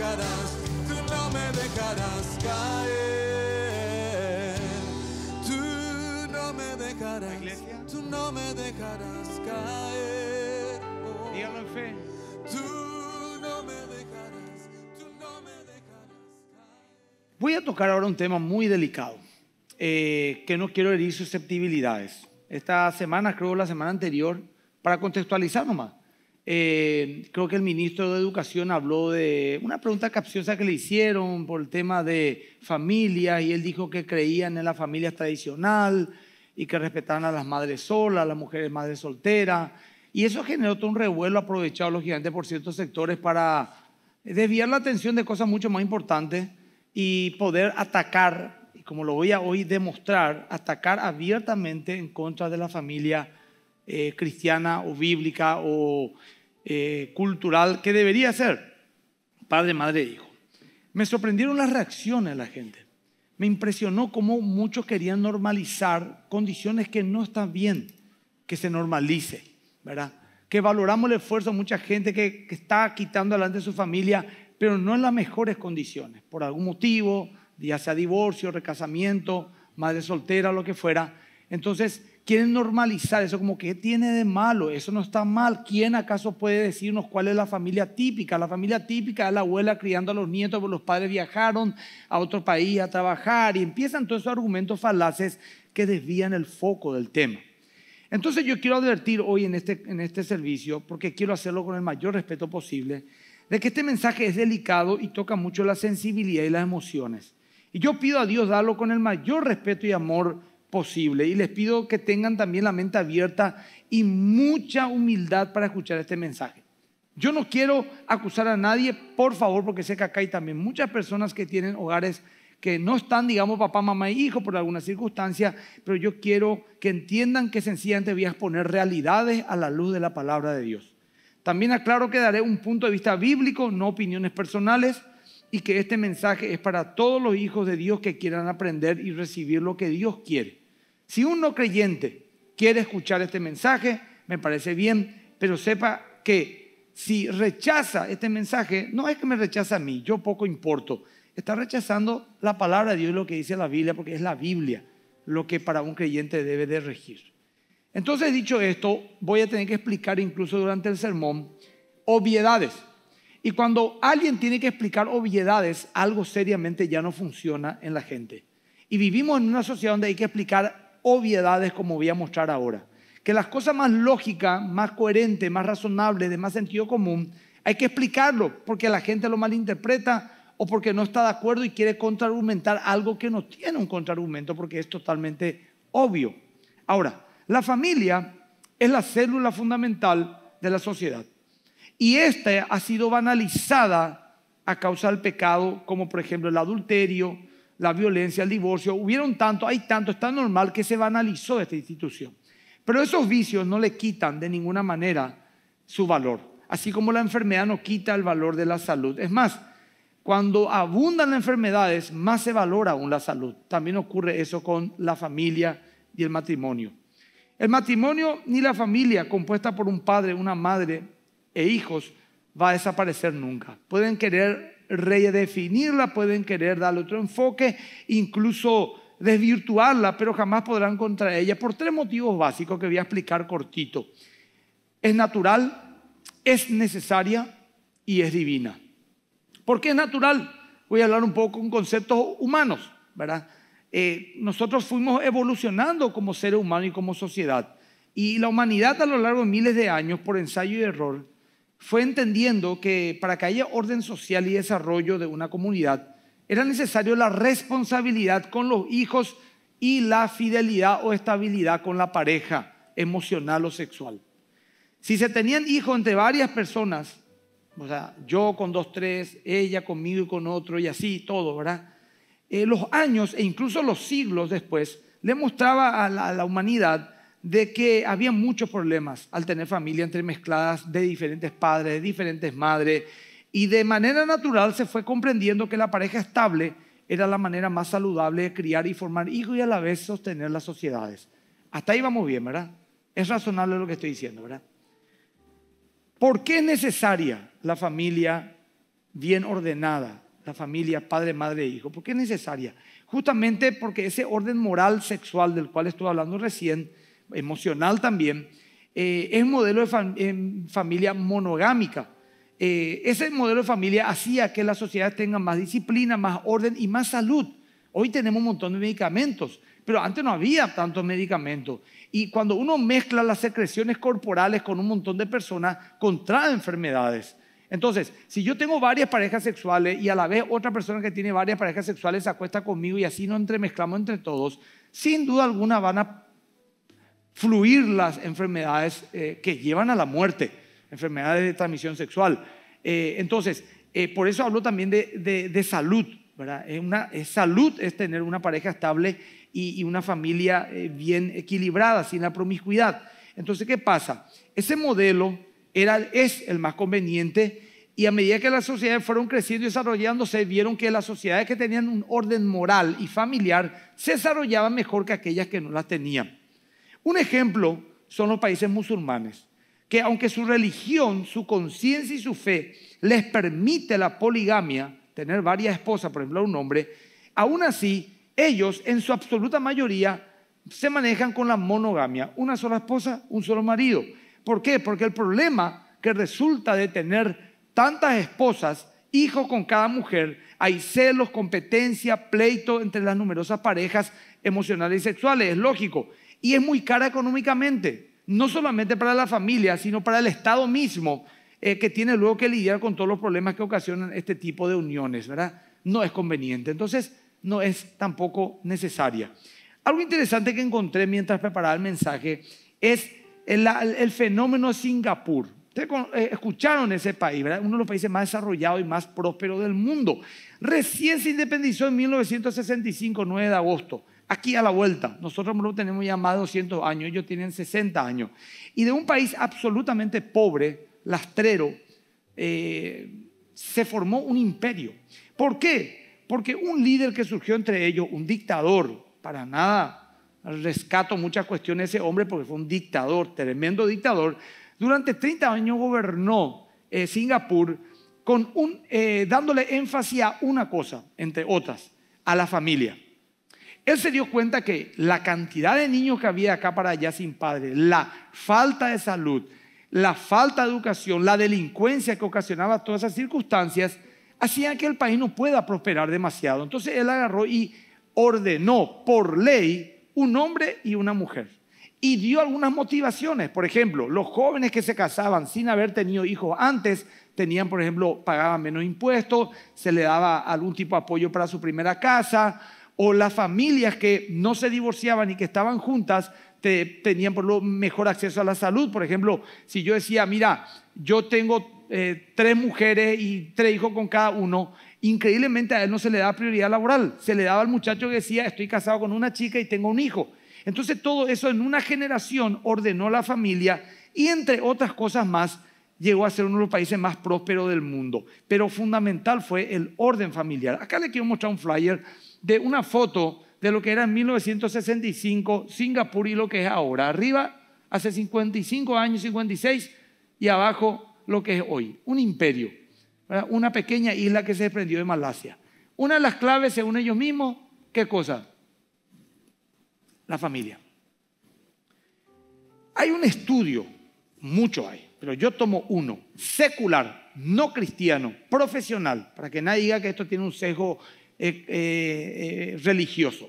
tú no me dejarás caer. Tú no me dejarás, tú no me dejarás caer. fe. Tú no me dejarás, tú no me dejarás Voy a tocar ahora un tema muy delicado, eh, que no quiero herir susceptibilidades. Esta semana, creo la semana anterior, para contextualizar nomás eh, creo que el ministro de Educación habló de una pregunta capciosa que le hicieron por el tema de familia y él dijo que creían en la familia tradicional y que respetaban a las madres solas, a las mujeres madres solteras. Y eso generó todo un revuelo aprovechado, gigantes por ciertos sectores para desviar la atención de cosas mucho más importantes y poder atacar, como lo voy a hoy demostrar, atacar abiertamente en contra de la familia eh, cristiana o bíblica o eh, cultural que debería ser padre, madre, hijo. Me sorprendieron las reacciones de la gente. Me impresionó cómo muchos querían normalizar condiciones que no están bien, que se normalice, ¿verdad? Que valoramos el esfuerzo de mucha gente que, que está quitando adelante su familia, pero no en las mejores condiciones, por algún motivo, ya sea divorcio, recasamiento, madre soltera, lo que fuera. Entonces, quieren normalizar eso como que tiene de malo, eso no está mal. ¿Quién acaso puede decirnos cuál es la familia típica? La familia típica es la abuela criando a los nietos, los padres viajaron a otro país a trabajar y empiezan todos esos argumentos falaces que desvían el foco del tema. Entonces yo quiero advertir hoy en este, en este servicio, porque quiero hacerlo con el mayor respeto posible, de que este mensaje es delicado y toca mucho la sensibilidad y las emociones. Y yo pido a Dios darlo con el mayor respeto y amor posible. Y les pido que tengan también la mente abierta y mucha humildad para escuchar este mensaje. Yo no quiero acusar a nadie, por favor, porque sé que acá hay también muchas personas que tienen hogares que no están, digamos, papá, mamá e hijo por alguna circunstancia, pero yo quiero que entiendan que sencillamente voy a exponer realidades a la luz de la palabra de Dios. También aclaro que daré un punto de vista bíblico, no opiniones personales, y que este mensaje es para todos los hijos de Dios que quieran aprender y recibir lo que Dios quiere. Si un no creyente quiere escuchar este mensaje, me parece bien, pero sepa que si rechaza este mensaje, no es que me rechaza a mí, yo poco importo. Está rechazando la palabra de Dios, y lo que dice la Biblia, porque es la Biblia lo que para un creyente debe de regir. Entonces, dicho esto, voy a tener que explicar incluso durante el sermón obviedades. Y cuando alguien tiene que explicar obviedades, algo seriamente ya no funciona en la gente. Y vivimos en una sociedad donde hay que explicar obviedades como voy a mostrar ahora. Que las cosas más lógicas, más coherentes, más razonables, de más sentido común, hay que explicarlo porque la gente lo malinterpreta o porque no está de acuerdo y quiere contraargumentar algo que no tiene un contraargumento porque es totalmente obvio. Ahora, la familia es la célula fundamental de la sociedad y esta ha sido banalizada a causa del pecado, como por ejemplo el adulterio, la violencia, el divorcio, hubieron tanto, hay tanto, está normal que se banalizó esta institución. Pero esos vicios no le quitan de ninguna manera su valor, así como la enfermedad no quita el valor de la salud. Es más, cuando abundan las enfermedades, más se valora aún la salud. También ocurre eso con la familia y el matrimonio. El matrimonio ni la familia compuesta por un padre, una madre e hijos va a desaparecer nunca. Pueden querer definirla pueden querer darle otro enfoque, incluso desvirtuarla, pero jamás podrán contra ella por tres motivos básicos que voy a explicar cortito. Es natural, es necesaria y es divina. ¿Por qué es natural? Voy a hablar un poco con conceptos humanos, ¿verdad? Eh, nosotros fuimos evolucionando como seres humanos y como sociedad. Y la humanidad a lo largo de miles de años, por ensayo y error, fue entendiendo que para que haya orden social y desarrollo de una comunidad, era necesario la responsabilidad con los hijos y la fidelidad o estabilidad con la pareja emocional o sexual. Si se tenían hijos entre varias personas, o sea, yo con dos, tres, ella conmigo y con otro, y así todo, ¿verdad? Eh, los años e incluso los siglos después le mostraba a la humanidad de que había muchos problemas al tener familia entremezcladas de diferentes padres, de diferentes madres, y de manera natural se fue comprendiendo que la pareja estable era la manera más saludable de criar y formar hijos y a la vez sostener las sociedades. Hasta ahí vamos bien, ¿verdad? Es razonable lo que estoy diciendo, ¿verdad? ¿Por qué es necesaria la familia bien ordenada? La familia padre, madre, e hijo. ¿Por qué es necesaria? Justamente porque ese orden moral sexual del cual estuve hablando recién emocional también, eh, es un modelo de eh, familia monogámica. Eh, ese modelo de familia hacía que las sociedades tengan más disciplina, más orden y más salud. Hoy tenemos un montón de medicamentos, pero antes no había tantos medicamentos. Y cuando uno mezcla las secreciones corporales con un montón de personas, contra enfermedades. Entonces, si yo tengo varias parejas sexuales y a la vez otra persona que tiene varias parejas sexuales se acuesta conmigo y así nos entremezclamos entre todos, sin duda alguna van a fluir las enfermedades eh, que llevan a la muerte, enfermedades de transmisión sexual. Eh, entonces, eh, por eso hablo también de, salud, ¿verdad? Es salud es tener una pareja estable y, una familia bien equilibrada, sin la promiscuidad. Entonces, ¿qué pasa? Ese modelo era, es el más conveniente y a medida que las sociedades fueron creciendo y desarrollándose, vieron que las sociedades que tenían un orden moral y familiar se desarrollaban mejor que aquellas que no las tenían. Un ejemplo son los países musulmanes, que aunque su religión, su conciencia y su fe les permite la poligamia, tener varias esposas, por ejemplo, un hombre, aún así ellos en su absoluta mayoría se manejan con la monogamia, una sola esposa, un solo marido. ¿Por qué? Porque el problema que resulta de tener tantas esposas, hijos con cada mujer, hay celos, competencia, pleito entre las numerosas parejas emocionales y sexuales, es lógico y es muy cara económicamente, no solamente para la familia, sino para el Estado mismo, eh, que tiene luego que lidiar con todos los problemas que ocasionan este tipo de uniones, ¿verdad? No es conveniente, entonces no es tampoco necesaria. Algo interesante que encontré mientras preparaba el mensaje es el, el fenómeno Singapur. Ustedes eh, escucharon ese país, ¿verdad? Uno de los países más desarrollados y más prósperos del mundo. Recién se independizó en 1965, 9 de agosto aquí a la vuelta. Nosotros tenemos ya más de 200 años, ellos tienen 60 años. Y de un país absolutamente pobre, lastrero, eh, se formó un imperio. ¿Por qué? Porque un líder que surgió entre ellos, un dictador, para nada, rescato muchas cuestiones de ese hombre porque fue un dictador, tremendo dictador, durante 30 años gobernó eh, Singapur con un, eh, dándole énfasis a una cosa, entre otras, a la familia. Él se dio cuenta que la cantidad de niños que había acá para allá sin padre, la falta de salud, la falta de educación, la delincuencia que ocasionaba todas esas circunstancias, hacía que el país no pueda prosperar demasiado. Entonces él agarró y ordenó por ley un hombre y una mujer. Y dio algunas motivaciones. Por ejemplo, los jóvenes que se casaban sin haber tenido hijos antes tenían, por ejemplo, pagaban menos impuestos, se le daba algún tipo de apoyo para su primera casa, o las familias que no se divorciaban y que estaban juntas te, tenían por lo mejor acceso a la salud. Por ejemplo, si yo decía, mira, yo tengo eh, tres mujeres y tres hijos con cada uno, increíblemente a él no se le daba prioridad laboral, se le daba al muchacho que decía, estoy casado con una chica y tengo un hijo. Entonces todo eso en una generación ordenó la familia y entre otras cosas más llegó a ser uno de los países más prósperos del mundo. Pero fundamental fue el orden familiar. Acá le quiero mostrar un flyer de una foto de lo que era en 1965 Singapur y lo que es ahora. Arriba, hace 55 años, 56, y abajo lo que es hoy, un imperio, una pequeña isla que se desprendió de Malasia. Una de las claves, según ellos mismos, ¿qué cosa? La familia. Hay un estudio, mucho hay, pero yo tomo uno, secular, no cristiano, profesional, para que nadie diga que esto tiene un sesgo eh, eh, eh, religioso.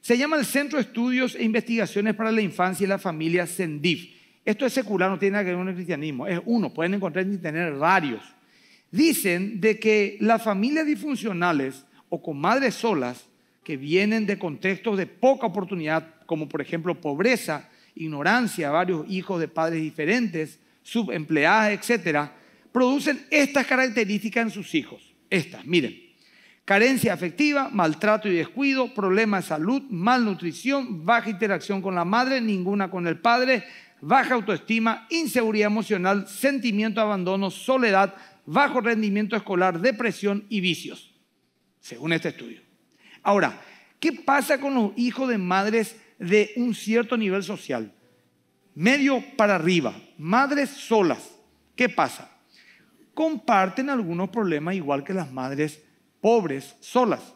Se llama el Centro de Estudios e Investigaciones para la Infancia y la Familia, CENDIF. Esto es secular, no tiene nada que ver con el cristianismo. Es uno, pueden encontrar y tener varios. Dicen de que las familias disfuncionales o con madres solas que vienen de contextos de poca oportunidad, como por ejemplo pobreza, ignorancia, varios hijos de padres diferentes, subempleadas, etcétera, producen estas características en sus hijos. Estas, miren carencia afectiva, maltrato y descuido, problemas de salud, malnutrición, baja interacción con la madre, ninguna con el padre, baja autoestima, inseguridad emocional, sentimiento de abandono, soledad, bajo rendimiento escolar, depresión y vicios, según este estudio. Ahora, ¿qué pasa con los hijos de madres de un cierto nivel social? Medio para arriba, madres solas. ¿Qué pasa? Comparten algunos problemas igual que las madres pobres, solas.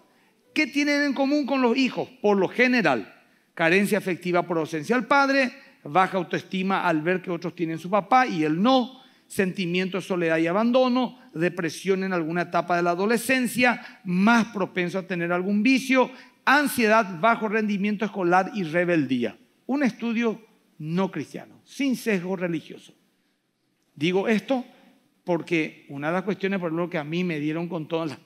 ¿Qué tienen en común con los hijos? Por lo general, carencia afectiva por ausencia al padre, baja autoestima al ver que otros tienen su papá y él no, sentimiento de soledad y abandono, depresión en alguna etapa de la adolescencia, más propenso a tener algún vicio, ansiedad, bajo rendimiento escolar y rebeldía. Un estudio no cristiano, sin sesgo religioso. Digo esto porque una de las cuestiones por lo que a mí me dieron con todas las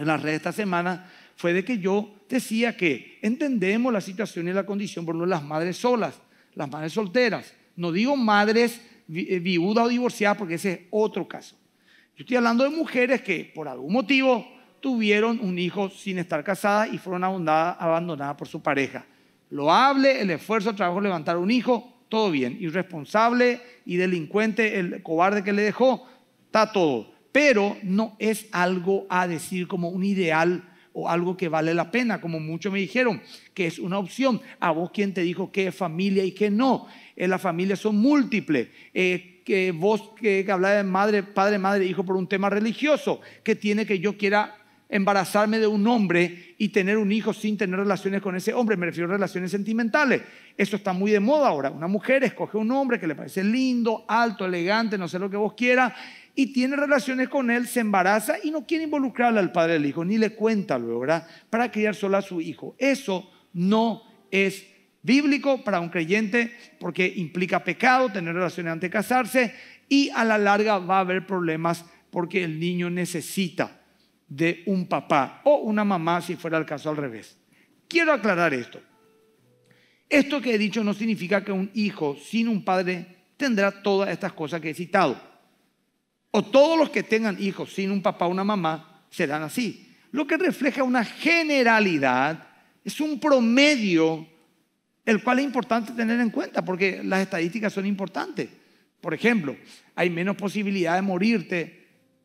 en las redes esta semana fue de que yo decía que entendemos la situación y la condición por las madres solas, las madres solteras. No digo madres eh, viudas o divorciadas porque ese es otro caso. Yo estoy hablando de mujeres que por algún motivo tuvieron un hijo sin estar casadas y fueron abandonadas por su pareja. Lo hable, el esfuerzo, el trabajo levantar un hijo, todo bien. Irresponsable y delincuente, el cobarde que le dejó, está todo pero no es algo a decir como un ideal o algo que vale la pena, como muchos me dijeron, que es una opción. A vos quien te dijo que es familia y que no. Eh, las familias son múltiples. Eh, que vos que, que de madre, padre, madre, hijo por un tema religioso, que tiene que yo quiera embarazarme de un hombre y tener un hijo sin tener relaciones con ese hombre. Me refiero a relaciones sentimentales. Eso está muy de moda ahora. Una mujer escoge un hombre que le parece lindo, alto, elegante, no sé lo que vos quieras, y tiene relaciones con él, se embaraza y no quiere involucrarle al padre del hijo, ni le cuenta luego, ¿verdad? Para criar sola a su hijo. Eso no es bíblico para un creyente porque implica pecado, tener relaciones antes de casarse y a la larga va a haber problemas porque el niño necesita de un papá o una mamá si fuera el caso al revés. Quiero aclarar esto. Esto que he dicho no significa que un hijo sin un padre tendrá todas estas cosas que he citado. O todos los que tengan hijos sin un papá o una mamá serán así. Lo que refleja una generalidad es un promedio el cual es importante tener en cuenta porque las estadísticas son importantes. Por ejemplo, hay menos posibilidad de morirte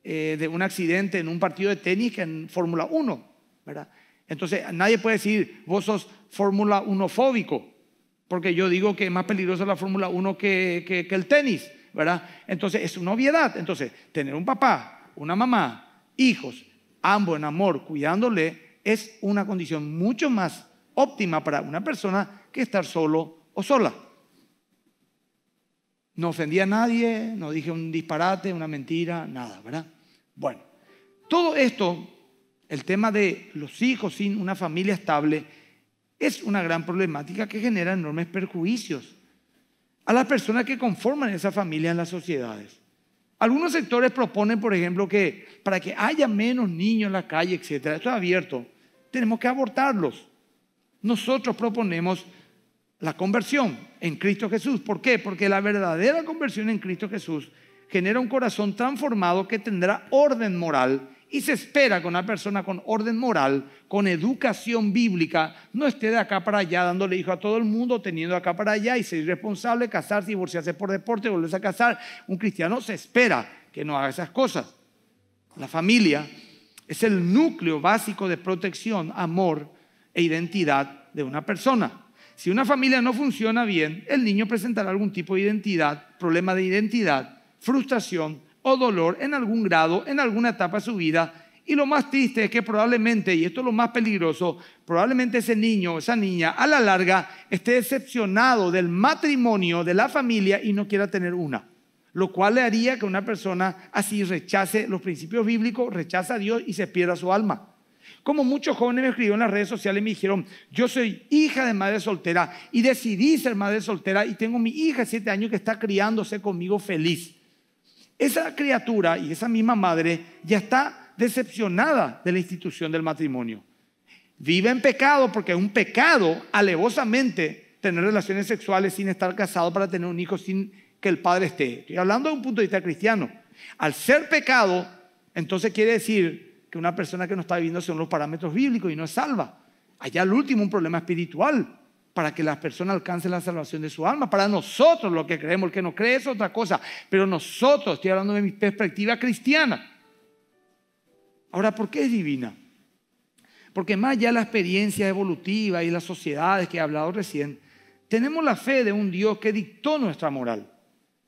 eh, de un accidente en un partido de tenis que en Fórmula 1, ¿verdad? Entonces nadie puede decir, vos sos Fórmula 1 fóbico, porque yo digo que es más peligrosa la Fórmula 1 que, que el tenis, ¿verdad? Entonces es una obviedad. Entonces, tener un papá, una mamá, hijos, ambos en amor, cuidándole, es una condición mucho más óptima para una persona que estar solo o sola. No ofendí a nadie, no dije un disparate, una mentira, nada, ¿verdad? Bueno, todo esto, el tema de los hijos sin una familia estable, es una gran problemática que genera enormes perjuicios a las personas que conforman esa familia en las sociedades. Algunos sectores proponen, por ejemplo, que para que haya menos niños en la calle, etcétera, esto es abierto, tenemos que abortarlos. Nosotros proponemos la conversión en Cristo Jesús. ¿Por qué? Porque la verdadera conversión en Cristo Jesús genera un corazón transformado que tendrá orden moral y se espera que una persona con orden moral, con educación bíblica, no esté de acá para allá dándole hijo a todo el mundo, teniendo acá para allá y ser irresponsable, casarse, divorciarse por deporte, volverse a casar. Un cristiano se espera que no haga esas cosas. La familia es el núcleo básico de protección, amor e identidad de una persona. Si una familia no funciona bien, el niño presentará algún tipo de identidad, problema de identidad, frustración o dolor en algún grado, en alguna etapa de su vida. Y lo más triste es que probablemente, y esto es lo más peligroso, probablemente ese niño o esa niña a la larga esté decepcionado del matrimonio, de la familia y no quiera tener una. Lo cual le haría que una persona así rechace los principios bíblicos, rechaza a Dios y se pierda su alma. Como muchos jóvenes me escribieron en las redes sociales y me dijeron, yo soy hija de madre soltera y decidí ser madre soltera y tengo mi hija de 7 años que está criándose conmigo feliz. Esa criatura y esa misma madre ya está decepcionada de la institución del matrimonio. Vive en pecado porque es un pecado alevosamente tener relaciones sexuales sin estar casado para tener un hijo sin que el padre esté. Estoy hablando de un punto de vista cristiano. Al ser pecado, entonces quiere decir que una persona que no está viviendo según los parámetros bíblicos y no es salva. Allá al último un problema espiritual para que las personas alcancen la salvación de su alma. Para nosotros, lo que creemos, el que no cree es otra cosa, pero nosotros, estoy hablando de mi perspectiva cristiana. Ahora, ¿por qué es divina? Porque más allá de la experiencia evolutiva y las sociedades que he hablado recién, tenemos la fe de un Dios que dictó nuestra moral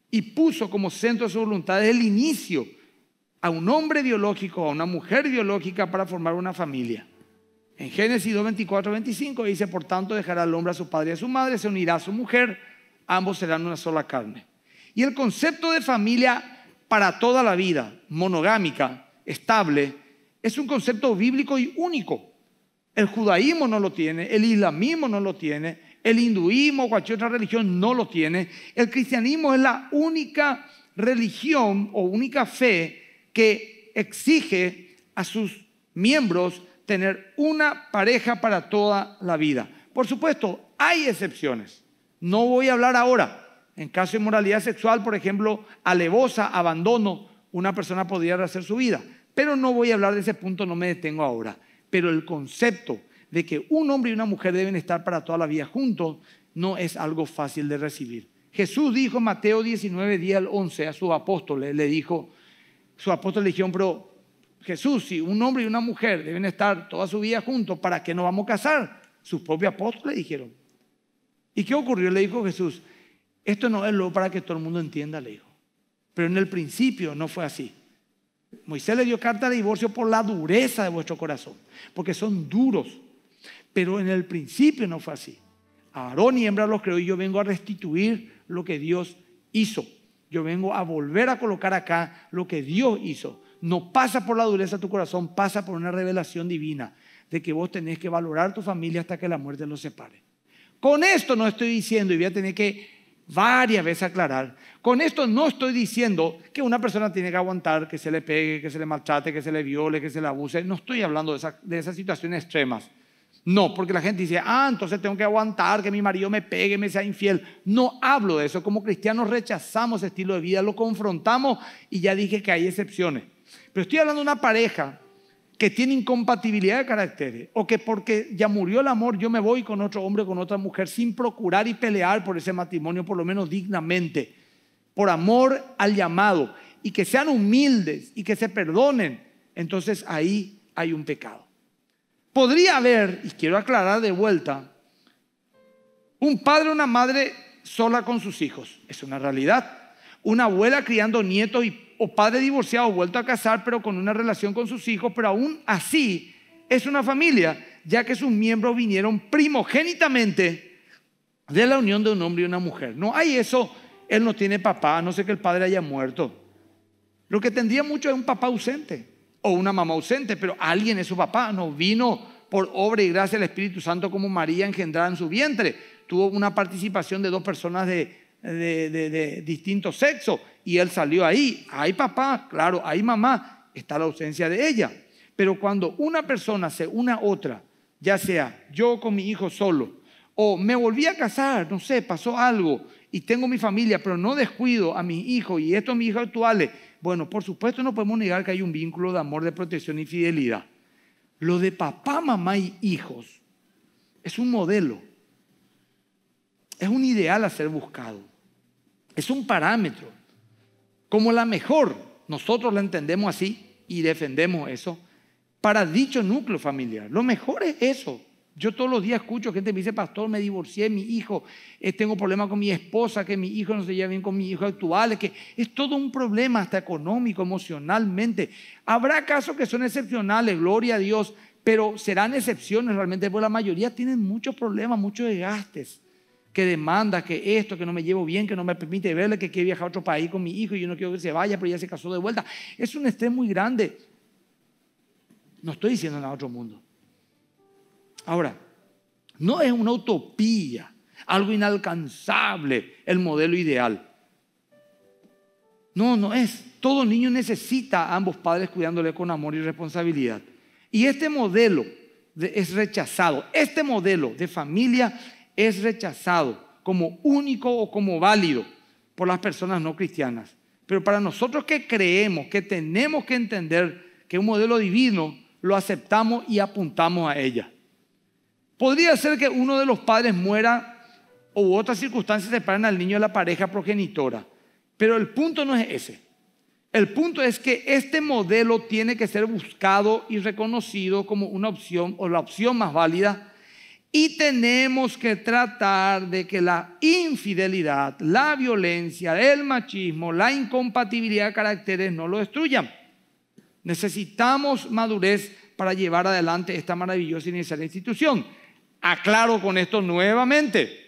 y puso como centro de su voluntad el inicio a un hombre biológico, a una mujer biológica para formar una familia. En Génesis 2, 24, 25 dice, por tanto dejará al hombre a su padre y a su madre, se unirá a su mujer, ambos serán una sola carne. Y el concepto de familia para toda la vida, monogámica, estable, es un concepto bíblico y único. El judaísmo no lo tiene, el islamismo no lo tiene, el hinduismo o cualquier otra religión no lo tiene. El cristianismo es la única religión o única fe que exige a sus miembros tener una pareja para toda la vida. Por supuesto, hay excepciones. No voy a hablar ahora. En caso de moralidad sexual, por ejemplo, alevosa, abandono, una persona podría rehacer su vida. Pero no voy a hablar de ese punto, no me detengo ahora. Pero el concepto de que un hombre y una mujer deben estar para toda la vida juntos no es algo fácil de recibir. Jesús dijo en Mateo 19, día al 11 a sus apóstoles, le dijo, su apóstol le dijeron, pero Jesús, si un hombre y una mujer deben estar toda su vida juntos, ¿para qué no vamos a casar? Sus propios apóstoles dijeron. ¿Y qué ocurrió? Le dijo Jesús, esto no es lo para que todo el mundo entienda, le dijo. Pero en el principio no fue así. Moisés le dio carta de divorcio por la dureza de vuestro corazón, porque son duros. Pero en el principio no fue así. Aarón y hembra los creó y yo vengo a restituir lo que Dios hizo. Yo vengo a volver a colocar acá lo que Dios hizo no pasa por la dureza de tu corazón, pasa por una revelación divina de que vos tenés que valorar tu familia hasta que la muerte los separe. Con esto no estoy diciendo, y voy a tener que varias veces aclarar, con esto no estoy diciendo que una persona tiene que aguantar, que se le pegue, que se le maltrate, que se le viole, que se le abuse. No estoy hablando de, esas situaciones extremas. No, porque la gente dice, ah, entonces tengo que aguantar que mi marido me pegue, me sea infiel. No hablo de eso. Como cristianos rechazamos ese estilo de vida, lo confrontamos y ya dije que hay excepciones. Pero estoy hablando de una pareja que tiene incompatibilidad de caracteres o que porque ya murió el amor yo me voy con otro hombre, con otra mujer, sin procurar y pelear por ese matrimonio, por lo menos dignamente, por amor al llamado, y que sean humildes y que se perdonen, entonces ahí hay un pecado. Podría haber, y quiero aclarar de vuelta, un padre o una madre sola con sus hijos, es una realidad una abuela criando nietos o padre divorciado, vuelto a casar, pero con una relación con sus hijos, pero aún así es una familia, ya que sus miembros vinieron primogénitamente de la unión de un hombre y una mujer. No hay eso, él no tiene papá, no sé que el padre haya muerto. Lo que tendría mucho es un papá ausente o una mamá ausente, pero alguien es su papá, no vino por obra y gracia del Espíritu Santo como María engendrada en su vientre. Tuvo una participación de dos personas de, de, distintos sexos distinto sexo y él salió ahí. Hay papá, claro, hay mamá, está la ausencia de ella. Pero cuando una persona se une a otra, ya sea yo con mi hijo solo, o me volví a casar, no sé, pasó algo y tengo mi familia, pero no descuido a mis hijos y estos mis hijos actuales, bueno, por supuesto no podemos negar que hay un vínculo de amor, de protección y fidelidad. Lo de papá, mamá y hijos es un modelo, es un ideal a ser buscado. Es un parámetro. Como la mejor, nosotros la entendemos así y defendemos eso, para dicho núcleo familiar. Lo mejor es eso. Yo todos los días escucho gente que me dice, pastor, me divorcié, mi hijo, eh, tengo problemas con mi esposa, que mi hijo no se lleva bien con mi hijo actual, que es todo un problema hasta económico, emocionalmente. Habrá casos que son excepcionales, gloria a Dios, pero serán excepciones realmente, porque la mayoría tienen muchos problemas, muchos desgastes que demanda, que esto, que no me llevo bien, que no me permite verle, que quiere viajar a otro país con mi hijo y yo no quiero que se vaya, pero ya se casó de vuelta. Es un estrés muy grande. No estoy diciendo nada a otro mundo. Ahora, no es una utopía, algo inalcanzable el modelo ideal. No, no es. Todo niño necesita a ambos padres cuidándole con amor y responsabilidad. Y este modelo es rechazado. Este modelo de familia es rechazado como único o como válido por las personas no cristianas. Pero para nosotros que creemos, que tenemos que entender que un modelo divino, lo aceptamos y apuntamos a ella. Podría ser que uno de los padres muera o otras circunstancias separan al niño de la pareja progenitora, pero el punto no es ese. El punto es que este modelo tiene que ser buscado y reconocido como una opción o la opción más válida y tenemos que tratar de que la infidelidad, la violencia, el machismo, la incompatibilidad de caracteres no lo destruyan. Necesitamos madurez para llevar adelante esta maravillosa y institución. Aclaro con esto nuevamente.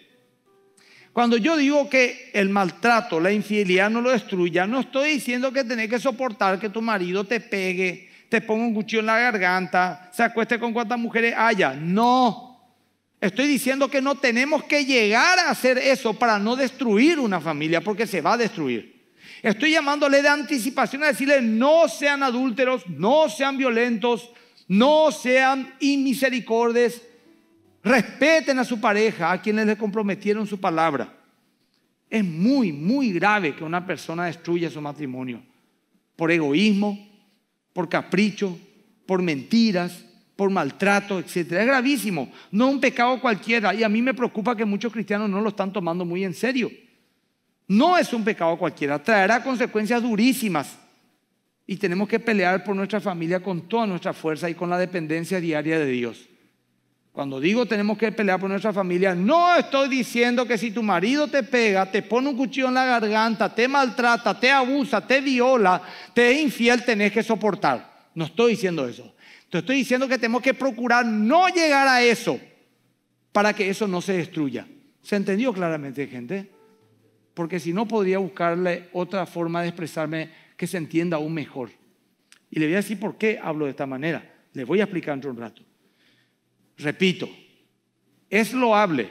Cuando yo digo que el maltrato, la infidelidad no lo destruya, no estoy diciendo que tenés que soportar que tu marido te pegue, te ponga un cuchillo en la garganta, se acueste con cuantas mujeres haya. No. Estoy diciendo que no tenemos que llegar a hacer eso para no destruir una familia, porque se va a destruir. Estoy llamándole de anticipación a decirle, no sean adúlteros, no sean violentos, no sean inmisericordes, respeten a su pareja, a quienes le comprometieron su palabra. Es muy, muy grave que una persona destruya su matrimonio por egoísmo, por capricho, por mentiras, por maltrato, etcétera, Es gravísimo, no es un pecado cualquiera. Y a mí me preocupa que muchos cristianos no lo están tomando muy en serio. No es un pecado cualquiera, traerá consecuencias durísimas. Y tenemos que pelear por nuestra familia con toda nuestra fuerza y con la dependencia diaria de Dios. Cuando digo tenemos que pelear por nuestra familia, no estoy diciendo que si tu marido te pega, te pone un cuchillo en la garganta, te maltrata, te abusa, te viola, te es infiel, tenés que soportar. No estoy diciendo eso. Te estoy diciendo que tenemos que procurar no llegar a eso para que eso no se destruya. ¿Se entendió claramente, gente? Porque si no, podría buscarle otra forma de expresarme que se entienda aún mejor. Y le voy a decir por qué hablo de esta manera. Les voy a explicar en un rato. Repito, es loable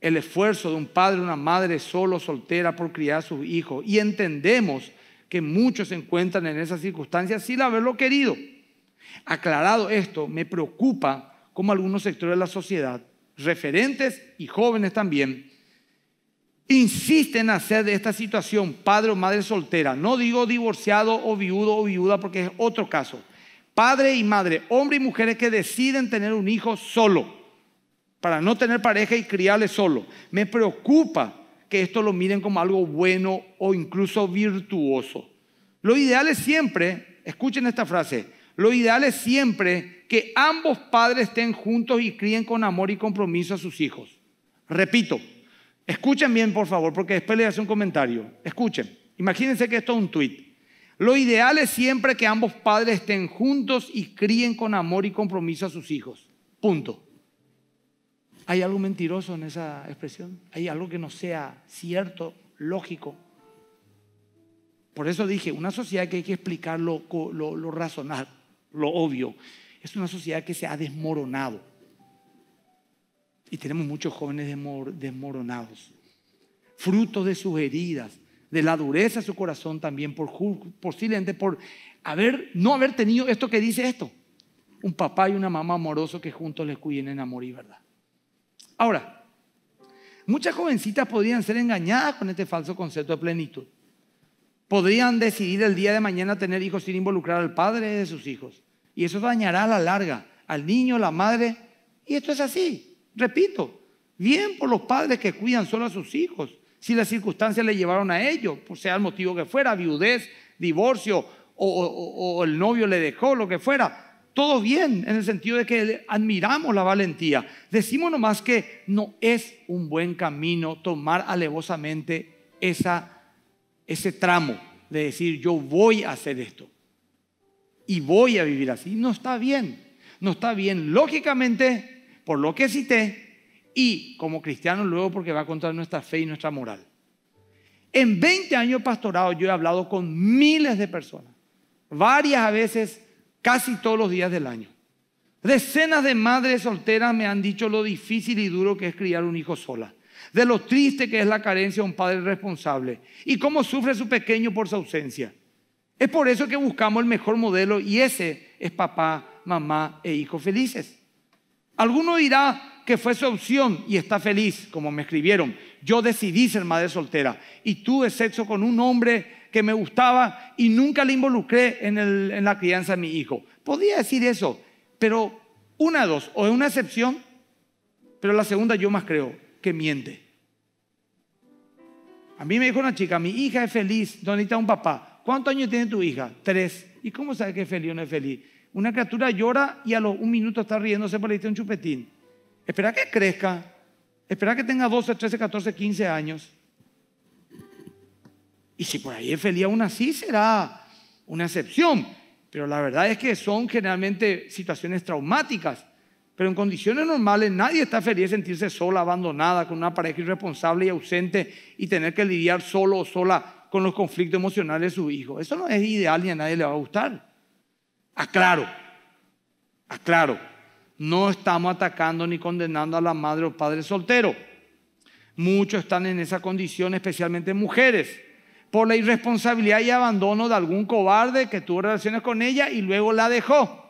el esfuerzo de un padre, una madre solo, soltera, por criar a sus hijos. Y entendemos que muchos se encuentran en esas circunstancias sin haberlo querido. Aclarado esto, me preocupa cómo algunos sectores de la sociedad, referentes y jóvenes también, insisten en hacer de esta situación padre o madre soltera. No digo divorciado o viudo o viuda porque es otro caso. Padre y madre, hombre y mujeres que deciden tener un hijo solo, para no tener pareja y criarle solo. Me preocupa que esto lo miren como algo bueno o incluso virtuoso. Lo ideal es siempre, escuchen esta frase, lo ideal es siempre que ambos padres estén juntos y críen con amor y compromiso a sus hijos. Repito, escuchen bien por favor, porque después les hace un comentario. Escuchen, imagínense que esto es un tuit. Lo ideal es siempre que ambos padres estén juntos y críen con amor y compromiso a sus hijos. Punto. ¿Hay algo mentiroso en esa expresión? ¿Hay algo que no sea cierto, lógico? Por eso dije, una sociedad que hay que explicarlo, lo, lo razonar, lo obvio. Es una sociedad que se ha desmoronado. Y tenemos muchos jóvenes desmoronados, fruto de sus heridas, de la dureza de su corazón también, por posiblemente por no haber tenido esto que dice esto, un papá y una mamá amoroso que juntos les cuiden en amor y verdad. Ahora, muchas jovencitas podrían ser engañadas con este falso concepto de plenitud podrían decidir el día de mañana tener hijos sin involucrar al padre de sus hijos. Y eso dañará a la larga al niño, a la madre. Y esto es así. Repito, bien por los padres que cuidan solo a sus hijos, si las circunstancias le llevaron a ello, por pues sea el motivo que fuera, viudez, divorcio o, el novio le dejó, lo que fuera. Todo bien en el sentido de que admiramos la valentía. Decimos nomás que no es un buen camino tomar alevosamente esa ese tramo de decir yo voy a hacer esto y voy a vivir así, no está bien. No está bien lógicamente por lo que cité y como cristiano luego porque va contra nuestra fe y nuestra moral. En 20 años pastorado yo he hablado con miles de personas, varias a veces, casi todos los días del año. Decenas de madres solteras me han dicho lo difícil y duro que es criar un hijo sola de lo triste que es la carencia de un padre responsable y cómo sufre su pequeño por su ausencia. Es por eso que buscamos el mejor modelo y ese es papá, mamá e hijo felices. Alguno dirá que fue su opción y está feliz, como me escribieron. Yo decidí ser madre soltera y tuve sexo con un hombre que me gustaba y nunca le involucré en, en la crianza de mi hijo. Podía decir eso, pero una, dos, o es una excepción, pero la segunda yo más creo que miente. A mí me dijo una chica, mi hija es feliz, no necesita un papá. ¿Cuántos años tiene tu hija? Tres. ¿Y cómo sabe que es feliz o no es feliz? Una criatura llora y a los un minuto está riéndose se le un chupetín. Espera que crezca. Espera que tenga 12, 13, 14, 15 años. Y si por ahí es feliz aún así será una excepción. Pero la verdad es que son generalmente situaciones traumáticas. Pero en condiciones normales nadie está feliz de sentirse sola, abandonada, con una pareja irresponsable y ausente y tener que lidiar solo o sola con los conflictos emocionales de su hijo. Eso no es ideal ni a nadie le va a gustar. Aclaro, aclaro, no estamos atacando ni condenando a la madre o padre soltero. Muchos están en esa condición, especialmente mujeres, por la irresponsabilidad y abandono de algún cobarde que tuvo relaciones con ella y luego la dejó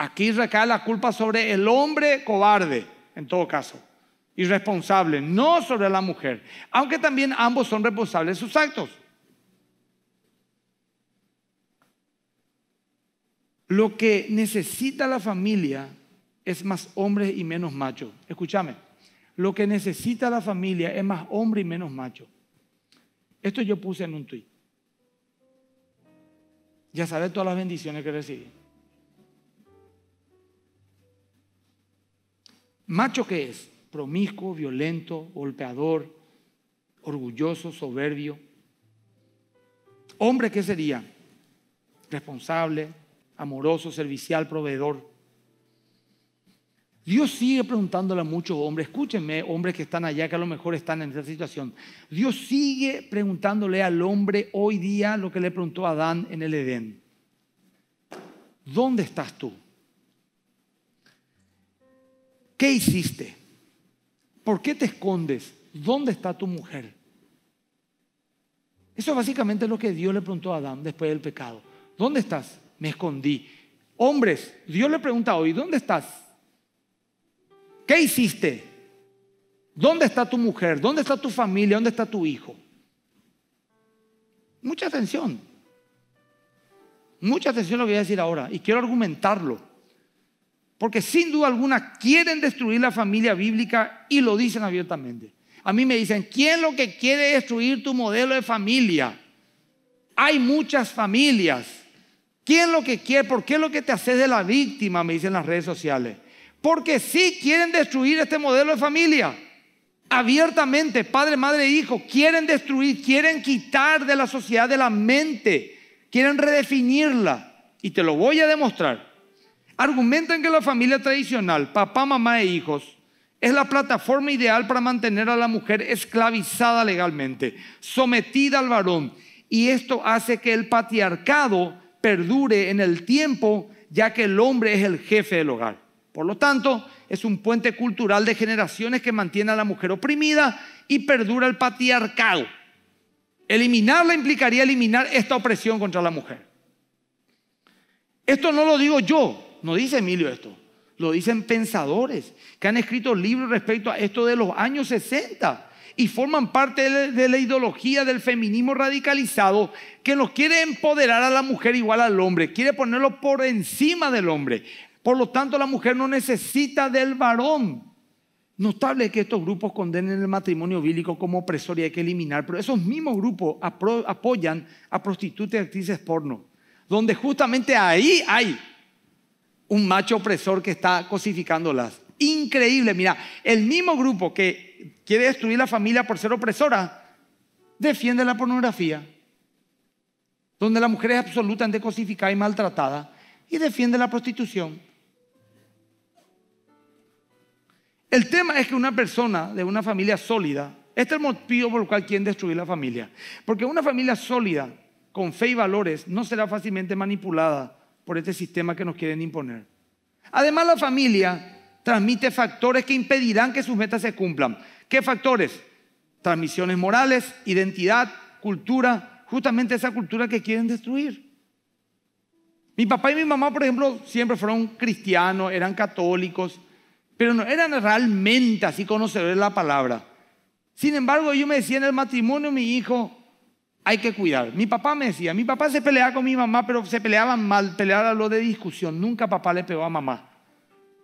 Aquí recae la culpa sobre el hombre cobarde, en todo caso, irresponsable, no sobre la mujer, aunque también ambos son responsables de sus actos. Lo que necesita la familia es más hombres y menos machos. Escúchame, lo que necesita la familia es más hombre y menos macho. Esto yo puse en un tuit. Ya sabes todas las bendiciones que reciben. Macho que es, promiscuo, violento, golpeador, orgulloso, soberbio. Hombre que sería, responsable, amoroso, servicial, proveedor. Dios sigue preguntándole a muchos hombres, escúchenme, hombres que están allá, que a lo mejor están en esa situación. Dios sigue preguntándole al hombre hoy día lo que le preguntó a Adán en el Edén. ¿Dónde estás tú? ¿Qué hiciste? ¿Por qué te escondes? ¿Dónde está tu mujer? Eso básicamente es lo que Dios le preguntó a Adán después del pecado. ¿Dónde estás? Me escondí. Hombres, Dios le pregunta hoy, ¿dónde estás? ¿Qué hiciste? ¿Dónde está tu mujer? ¿Dónde está tu familia? ¿Dónde está tu hijo? Mucha atención. Mucha atención lo que voy a decir ahora y quiero argumentarlo. Porque sin duda alguna quieren destruir la familia bíblica y lo dicen abiertamente. A mí me dicen, ¿quién lo que quiere destruir tu modelo de familia? Hay muchas familias. ¿Quién lo que quiere? ¿Por qué es lo que te haces de la víctima? Me dicen las redes sociales. Porque sí quieren destruir este modelo de familia. Abiertamente, padre, madre e hijo, quieren destruir, quieren quitar de la sociedad de la mente, quieren redefinirla. Y te lo voy a demostrar argumentan que la familia tradicional, papá, mamá e hijos, es la plataforma ideal para mantener a la mujer esclavizada legalmente, sometida al varón. Y esto hace que el patriarcado perdure en el tiempo, ya que el hombre es el jefe del hogar. Por lo tanto, es un puente cultural de generaciones que mantiene a la mujer oprimida y perdura el patriarcado. Eliminarla implicaría eliminar esta opresión contra la mujer. Esto no lo digo yo, no dice Emilio esto, lo dicen pensadores que han escrito libros respecto a esto de los años 60 y forman parte de la ideología del feminismo radicalizado que nos quiere empoderar a la mujer igual al hombre, quiere ponerlo por encima del hombre. Por lo tanto, la mujer no necesita del varón. Notable que estos grupos condenen el matrimonio bíblico como opresor y hay que eliminar, pero esos mismos grupos apoyan a prostitutas y actrices porno, donde justamente ahí hay un macho opresor que está cosificándolas. Increíble, mira, el mismo grupo que quiere destruir la familia por ser opresora, defiende la pornografía, donde la mujer es absolutamente cosificada y maltratada, y defiende la prostitución. El tema es que una persona de una familia sólida, este es el motivo por el cual quieren destruir la familia, porque una familia sólida, con fe y valores, no será fácilmente manipulada por este sistema que nos quieren imponer. Además, la familia transmite factores que impedirán que sus metas se cumplan. ¿Qué factores? Transmisiones morales, identidad, cultura, justamente esa cultura que quieren destruir. Mi papá y mi mamá, por ejemplo, siempre fueron cristianos, eran católicos, pero no eran realmente así conocedores de la palabra. Sin embargo, yo me decía en el matrimonio, mi hijo, hay que cuidar. Mi papá me decía, mi papá se peleaba con mi mamá, pero se peleaban mal, peleaban lo de discusión. Nunca papá le pegó a mamá,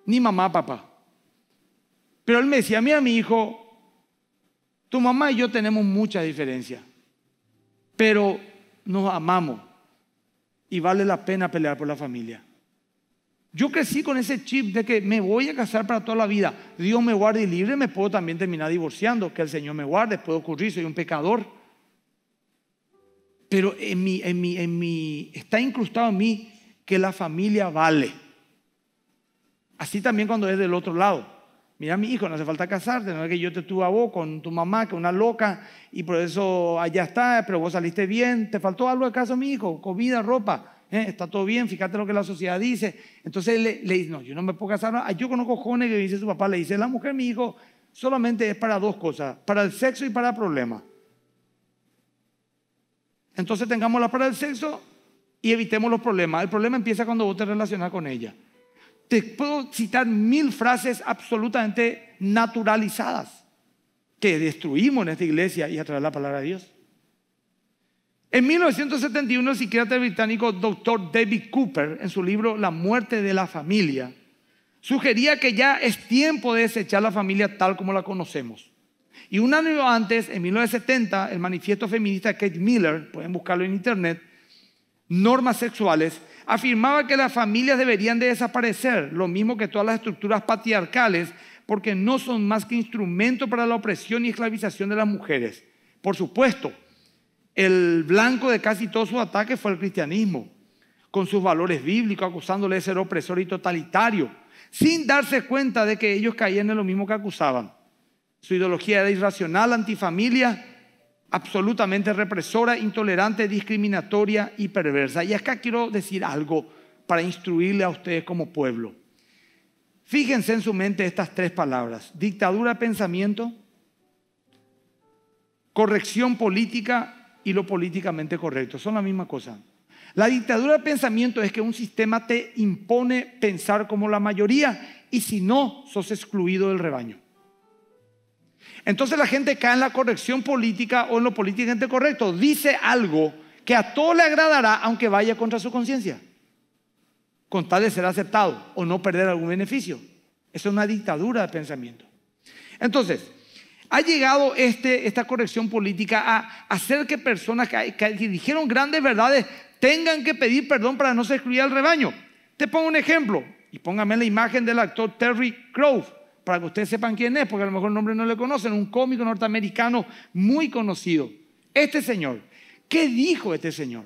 ni mamá a papá. Pero él me decía, a mi hijo, tu mamá y yo tenemos muchas diferencias, pero nos amamos y vale la pena pelear por la familia. Yo crecí con ese chip de que me voy a casar para toda la vida. Dios me guarde y libre, me puedo también terminar divorciando, que el Señor me guarde, puede ocurrir, soy un pecador pero en mi, en mi, en mi, está incrustado en mí que la familia vale. Así también cuando es del otro lado. Mira, mi hijo, no hace falta casarte, no es que yo te tuve a vos con tu mamá, que una loca, y por eso allá está, pero vos saliste bien, te faltó algo de caso, mi hijo, comida, ropa, ¿Eh? está todo bien, fíjate lo que la sociedad dice. Entonces le, le dice, no, yo no me puedo casar, ah, yo conozco cojones que dice su papá, le dice, la mujer, mi hijo, solamente es para dos cosas, para el sexo y para problemas. Entonces tengamos la palabra del sexo y evitemos los problemas. El problema empieza cuando vos te relacionas con ella. Te puedo citar mil frases absolutamente naturalizadas que destruimos en esta iglesia y a través de la palabra de Dios. En 1971, el psiquiatra británico Dr. David Cooper, en su libro La muerte de la familia, sugería que ya es tiempo de desechar la familia tal como la conocemos. Y un año antes, en 1970, el manifiesto feminista Kate Miller, pueden buscarlo en internet, Normas Sexuales, afirmaba que las familias deberían de desaparecer, lo mismo que todas las estructuras patriarcales, porque no son más que instrumento para la opresión y esclavización de las mujeres. Por supuesto, el blanco de casi todos sus ataques fue el cristianismo, con sus valores bíblicos, acusándole de ser opresor y totalitario, sin darse cuenta de que ellos caían en lo mismo que acusaban. Su ideología era irracional, antifamilia, absolutamente represora, intolerante, discriminatoria y perversa. Y acá quiero decir algo para instruirle a ustedes como pueblo. Fíjense en su mente estas tres palabras. Dictadura, pensamiento, corrección política y lo políticamente correcto. Son la misma cosa. La dictadura de pensamiento es que un sistema te impone pensar como la mayoría y si no, sos excluido del rebaño. Entonces la gente cae en la corrección política o en lo políticamente correcto. Dice algo que a todo le agradará aunque vaya contra su conciencia. Con tal de ser aceptado o no perder algún beneficio. Esa es una dictadura de pensamiento. Entonces, ha llegado este, esta corrección política a hacer que personas que, dijeron grandes verdades tengan que pedir perdón para no ser excluir al rebaño. Te pongo un ejemplo y póngame la imagen del actor Terry Grove para que ustedes sepan quién es, porque a lo mejor el nombre no le conocen, un cómico norteamericano muy conocido. Este señor, ¿qué dijo este señor?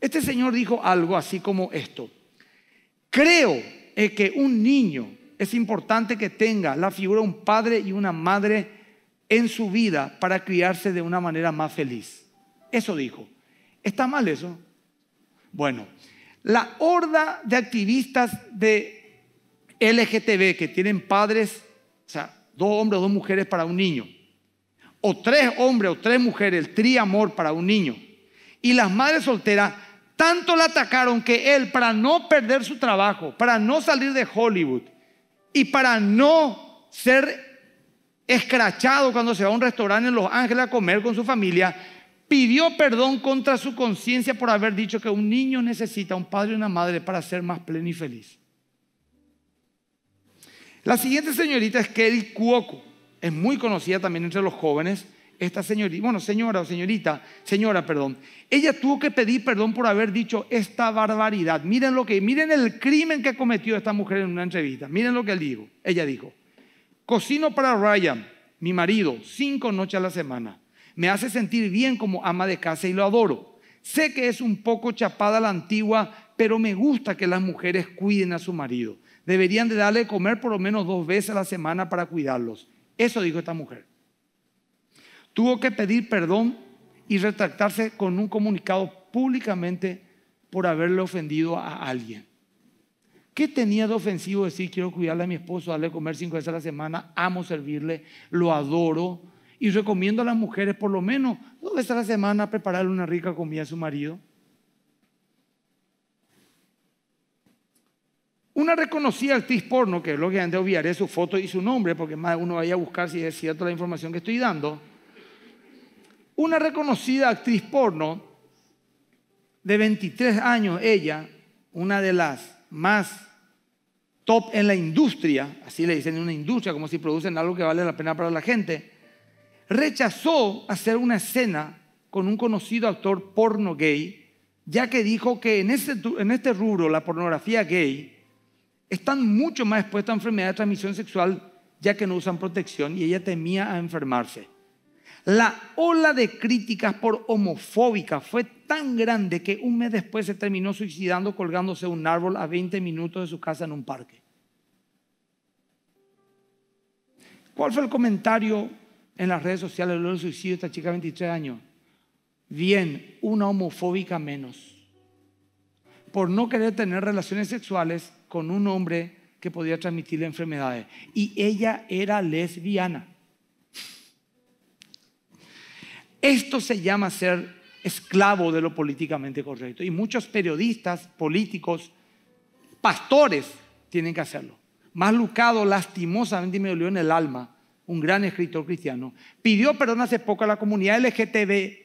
Este señor dijo algo así como esto. Creo que un niño es importante que tenga la figura de un padre y una madre en su vida para criarse de una manera más feliz. Eso dijo. ¿Está mal eso? Bueno, la horda de activistas de LGTB que tienen padres, o sea, dos hombres o dos mujeres para un niño, o tres hombres o tres mujeres, el triamor para un niño, y las madres solteras, tanto la atacaron que él, para no perder su trabajo, para no salir de Hollywood y para no ser escrachado cuando se va a un restaurante en Los Ángeles a comer con su familia, pidió perdón contra su conciencia por haber dicho que un niño necesita un padre y una madre para ser más pleno y feliz. La siguiente señorita es Kelly Cuoco. Es muy conocida también entre los jóvenes. Esta señorita, bueno, señora o señorita, señora, perdón. Ella tuvo que pedir perdón por haber dicho esta barbaridad. Miren lo que, miren el crimen que cometió esta mujer en una entrevista. Miren lo que él dijo. Ella dijo, cocino para Ryan, mi marido, cinco noches a la semana. Me hace sentir bien como ama de casa y lo adoro. Sé que es un poco chapada la antigua, pero me gusta que las mujeres cuiden a su marido deberían de darle de comer por lo menos dos veces a la semana para cuidarlos. Eso dijo esta mujer. Tuvo que pedir perdón y retractarse con un comunicado públicamente por haberle ofendido a alguien. ¿Qué tenía de ofensivo decir quiero cuidarle a mi esposo, darle de comer cinco veces a la semana, amo servirle, lo adoro y recomiendo a las mujeres por lo menos dos veces a la semana prepararle una rica comida a su marido? Una reconocida actriz porno, que lo lógicamente obviaré su foto y su nombre, porque más uno vaya a buscar si es cierta la información que estoy dando. Una reconocida actriz porno de 23 años, ella, una de las más top en la industria, así le dicen en una industria, como si producen algo que vale la pena para la gente, rechazó hacer una escena con un conocido actor porno gay, ya que dijo que en, en este rubro, la pornografía gay, están mucho más expuestas a enfermedades de transmisión sexual ya que no usan protección y ella temía a enfermarse. La ola de críticas por homofóbica fue tan grande que un mes después se terminó suicidando colgándose un árbol a 20 minutos de su casa en un parque. ¿Cuál fue el comentario en las redes sociales del suicidio de esta chica de 23 años? Bien, una homofóbica menos. Por no querer tener relaciones sexuales, con un hombre que podía transmitirle enfermedades. Y ella era lesbiana. Esto se llama ser esclavo de lo políticamente correcto. Y muchos periodistas, políticos, pastores tienen que hacerlo. Más Lucado, lastimosamente, me dolió en el alma, un gran escritor cristiano, pidió perdón hace poco a la comunidad LGTB.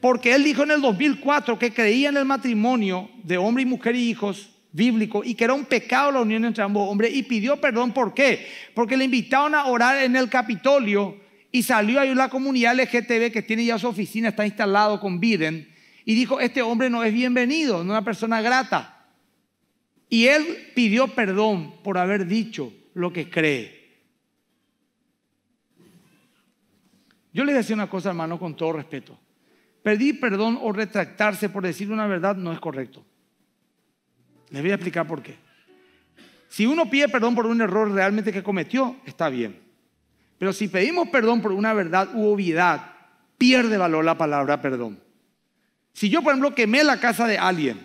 Porque él dijo en el 2004 que creía en el matrimonio de hombre y mujer y hijos bíblico y que era un pecado la unión entre ambos hombres y pidió perdón. ¿Por qué? Porque le invitaron a orar en el Capitolio y salió ahí la comunidad LGTB que tiene ya su oficina, está instalado con Biden y dijo, este hombre no es bienvenido, no es una persona grata. Y él pidió perdón por haber dicho lo que cree. Yo les decía una cosa, hermano, con todo respeto. Pedir perdón o retractarse por decir una verdad no es correcto. Les voy a explicar por qué. Si uno pide perdón por un error realmente que cometió, está bien. Pero si pedimos perdón por una verdad u obviedad, pierde valor la palabra perdón. Si yo, por ejemplo, quemé la casa de alguien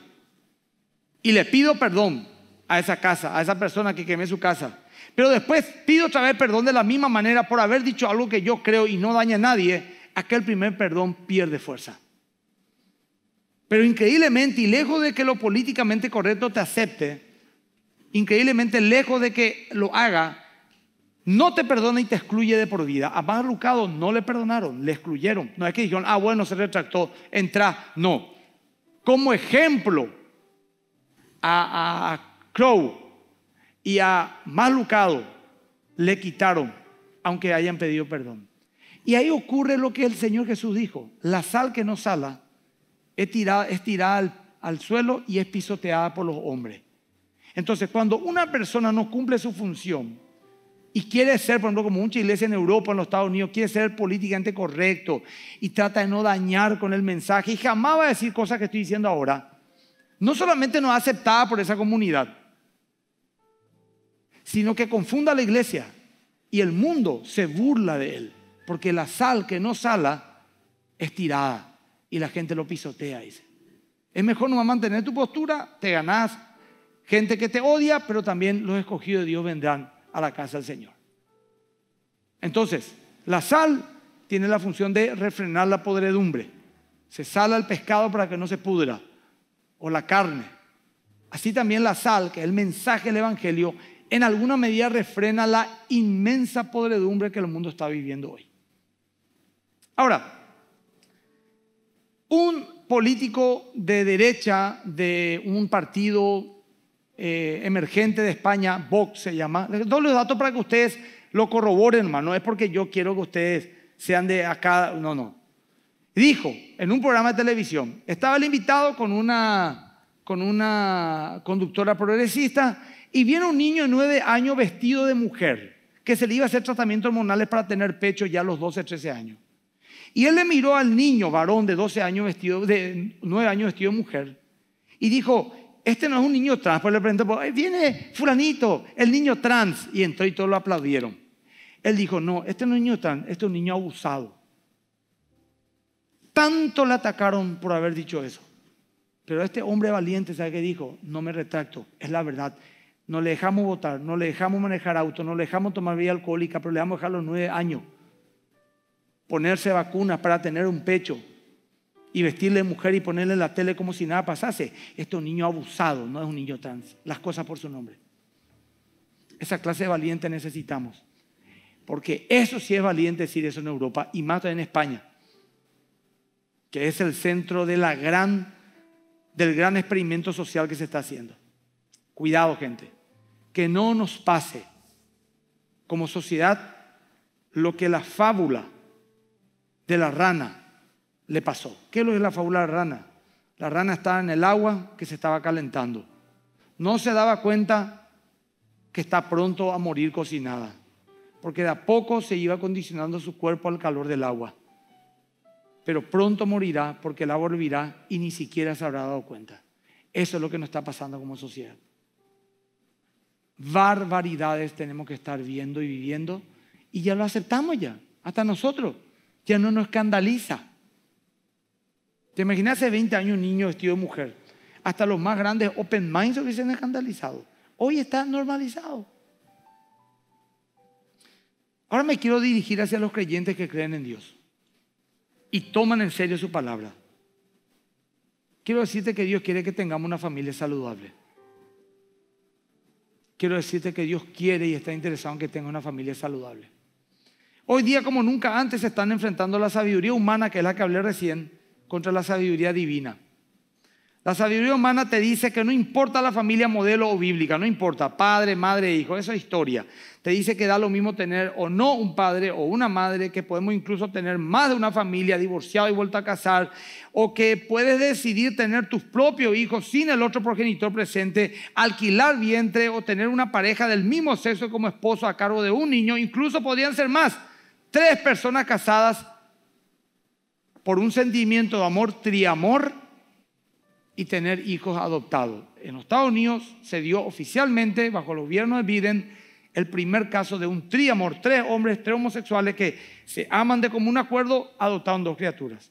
y le pido perdón a esa casa, a esa persona que quemé su casa, pero después pido otra vez perdón de la misma manera por haber dicho algo que yo creo y no daña a nadie, aquel primer perdón pierde fuerza. Pero increíblemente, y lejos de que lo políticamente correcto te acepte, increíblemente lejos de que lo haga, no te perdona y te excluye de por vida. A Malucado no le perdonaron, le excluyeron. No es que dijeron, ah, bueno, se retractó, entra. No. Como ejemplo a, Crow y a Malucado le quitaron, aunque hayan pedido perdón. Y ahí ocurre lo que el Señor Jesús dijo, la sal que no sala es tirada, es al, suelo y es pisoteada por los hombres. Entonces, cuando una persona no cumple su función, y quiere ser, por ejemplo, como mucha iglesia en Europa, en los Estados Unidos, quiere ser políticamente correcto y trata de no dañar con el mensaje y jamás va a decir cosas que estoy diciendo ahora. No solamente no es aceptada por esa comunidad, sino que confunda a la iglesia y el mundo se burla de él, porque la sal que no sala es tirada y la gente lo pisotea, dice. Es mejor no mantener tu postura, te ganás gente que te odia, pero también los escogidos de Dios vendrán a la casa del Señor. Entonces, la sal tiene la función de refrenar la podredumbre. Se sala el pescado para que no se pudra, o la carne. Así también la sal, que es el mensaje del Evangelio, en alguna medida refrena la inmensa podredumbre que el mundo está viviendo hoy. Ahora, un político de derecha de un partido eh, emergente de España, Vox se llama, doy los datos para que ustedes lo corroboren, hermano, no es porque yo quiero que ustedes sean de acá, no, no. Dijo en un programa de televisión, estaba el invitado con una, con una conductora progresista y viene un niño de nueve años vestido de mujer que se le iba a hacer tratamientos hormonales para tener pecho ya a los 12, 13 años. Y él le miró al niño varón de 12 años vestido, de 9 años vestido de mujer, y dijo, este no es un niño trans, pues le preguntó, pues, viene fulanito, el niño trans, y entró y todos lo aplaudieron. Él dijo, no, este no es un niño trans, este es un niño abusado. Tanto le atacaron por haber dicho eso. Pero este hombre valiente, ¿sabe qué dijo? No me retracto, es la verdad. No le dejamos votar, no le dejamos manejar auto, no le dejamos tomar vía alcohólica, pero le vamos a dejar los nueve años ponerse vacunas para tener un pecho y vestirle mujer y ponerle la tele como si nada pasase. Esto es un niño abusado, no es un niño trans. Las cosas por su nombre. Esa clase de valiente necesitamos. Porque eso sí es valiente decir eso en Europa y más en España, que es el centro de la gran, del gran experimento social que se está haciendo. Cuidado, gente, que no nos pase como sociedad lo que la fábula de la rana le pasó. ¿Qué es lo la fábula de la rana? La rana estaba en el agua que se estaba calentando. No se daba cuenta que está pronto a morir cocinada, porque de a poco se iba condicionando su cuerpo al calor del agua. Pero pronto morirá porque el agua y ni siquiera se habrá dado cuenta. Eso es lo que nos está pasando como sociedad. Barbaridades tenemos que estar viendo y viviendo y ya lo aceptamos ya, hasta nosotros ya no nos escandaliza. ¿Te imaginas hace 20 años un niño vestido de mujer? Hasta los más grandes open minds hubiesen escandalizado. Hoy está normalizado. Ahora me quiero dirigir hacia los creyentes que creen en Dios y toman en serio su palabra. Quiero decirte que Dios quiere que tengamos una familia saludable. Quiero decirte que Dios quiere y está interesado en que tenga una familia saludable. Hoy día como nunca antes se están enfrentando la sabiduría humana, que es la que hablé recién, contra la sabiduría divina. La sabiduría humana te dice que no importa la familia modelo o bíblica, no importa, padre, madre, hijo, esa es historia. Te dice que da lo mismo tener o no un padre o una madre, que podemos incluso tener más de una familia divorciado y vuelta a casar, o que puedes decidir tener tus propios hijos sin el otro progenitor presente, alquilar vientre o tener una pareja del mismo sexo como esposo a cargo de un niño, incluso podrían ser más tres personas casadas por un sentimiento de amor, triamor, y tener hijos adoptados. En los Estados Unidos se dio oficialmente, bajo el gobierno de Biden, el primer caso de un triamor, tres hombres, tres homosexuales que se aman de común acuerdo, adoptaron dos criaturas.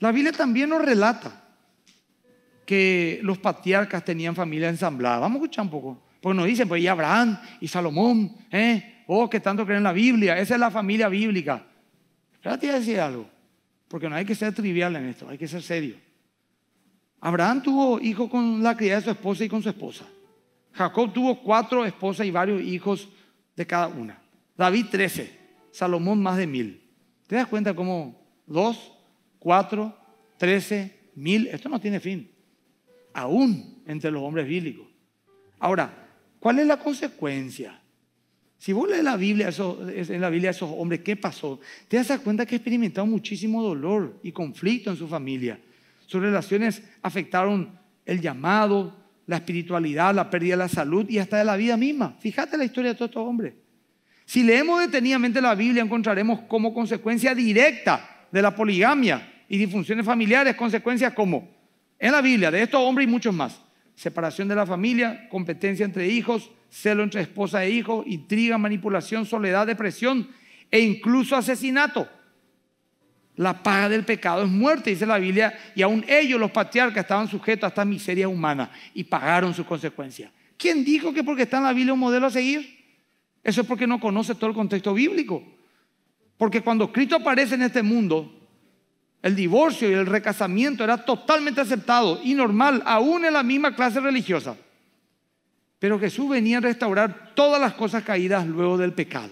La Biblia también nos relata que los patriarcas tenían familia ensamblada. Vamos a escuchar un poco. Pues nos dicen, pues y Abraham y Salomón, ¿eh? Oh, que tanto creen en la Biblia. Esa es la familia bíblica. Pero te voy a decir algo, porque no hay que ser trivial en esto, hay que ser serio. Abraham tuvo hijos con la criada de su esposa y con su esposa. Jacob tuvo cuatro esposas y varios hijos de cada una. David trece, Salomón más de mil. ¿Te das cuenta cómo dos, cuatro, trece, mil? Esto no tiene fin. Aún entre los hombres bíblicos. Ahora, ¿Cuál es la consecuencia? Si vos lees la Biblia, en la Biblia esos hombres, ¿qué pasó? Te das cuenta que experimentaron muchísimo dolor y conflicto en su familia. Sus relaciones afectaron el llamado, la espiritualidad, la pérdida de la salud y hasta de la vida misma. Fíjate la historia de todos estos hombres. Si leemos detenidamente la Biblia, encontraremos como consecuencia directa de la poligamia y disfunciones familiares, consecuencias como en la Biblia, de estos hombres y muchos más separación de la familia, competencia entre hijos, celo entre esposa e hijo, intriga, manipulación, soledad, depresión e incluso asesinato. La paga del pecado es muerte, dice la Biblia, y aún ellos, los patriarcas, estaban sujetos a esta miseria humana y pagaron sus consecuencias. ¿Quién dijo que porque está en la Biblia un modelo a seguir? Eso es porque no conoce todo el contexto bíblico. Porque cuando Cristo aparece en este mundo, el divorcio y el recasamiento era totalmente aceptado y normal, aún en la misma clase religiosa. Pero Jesús venía a restaurar todas las cosas caídas luego del pecado.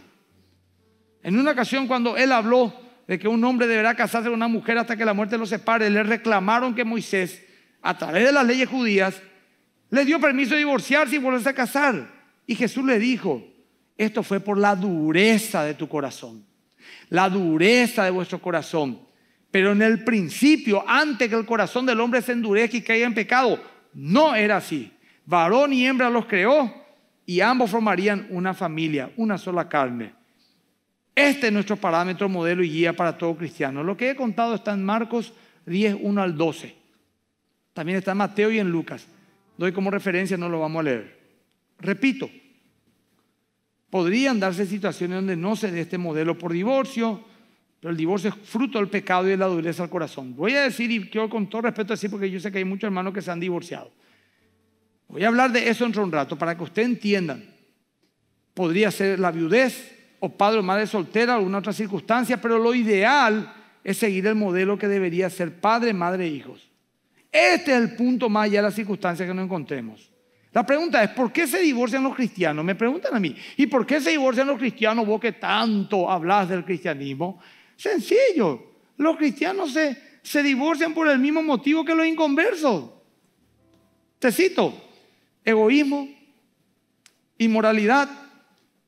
En una ocasión cuando él habló de que un hombre deberá casarse con una mujer hasta que la muerte lo separe, le reclamaron que Moisés, a través de las leyes judías, le dio permiso de divorciarse y volverse a casar. Y Jesús le dijo, esto fue por la dureza de tu corazón, la dureza de vuestro corazón. Pero en el principio, antes que el corazón del hombre se endurezca y caiga en pecado, no era así. Varón y hembra los creó y ambos formarían una familia, una sola carne. Este es nuestro parámetro, modelo y guía para todo cristiano. Lo que he contado está en Marcos 10, 1 al 12. También está en Mateo y en Lucas. Doy como referencia, no lo vamos a leer. Repito, podrían darse situaciones donde no se dé este modelo por divorcio, pero el divorcio es fruto del pecado y de la dureza al corazón. Voy a decir, y quiero con todo respeto decir, porque yo sé que hay muchos hermanos que se han divorciado. Voy a hablar de eso dentro de un rato para que ustedes entiendan. Podría ser la viudez o padre o madre soltera, alguna otra circunstancia, pero lo ideal es seguir el modelo que debería ser padre, madre e hijos. Este es el punto más allá de las circunstancias que nos encontremos. La pregunta es, ¿por qué se divorcian los cristianos? Me preguntan a mí, ¿y por qué se divorcian los cristianos vos que tanto hablas del cristianismo? Sencillo. Los cristianos se, se divorcian por el mismo motivo que los inconversos. Te cito, egoísmo, inmoralidad,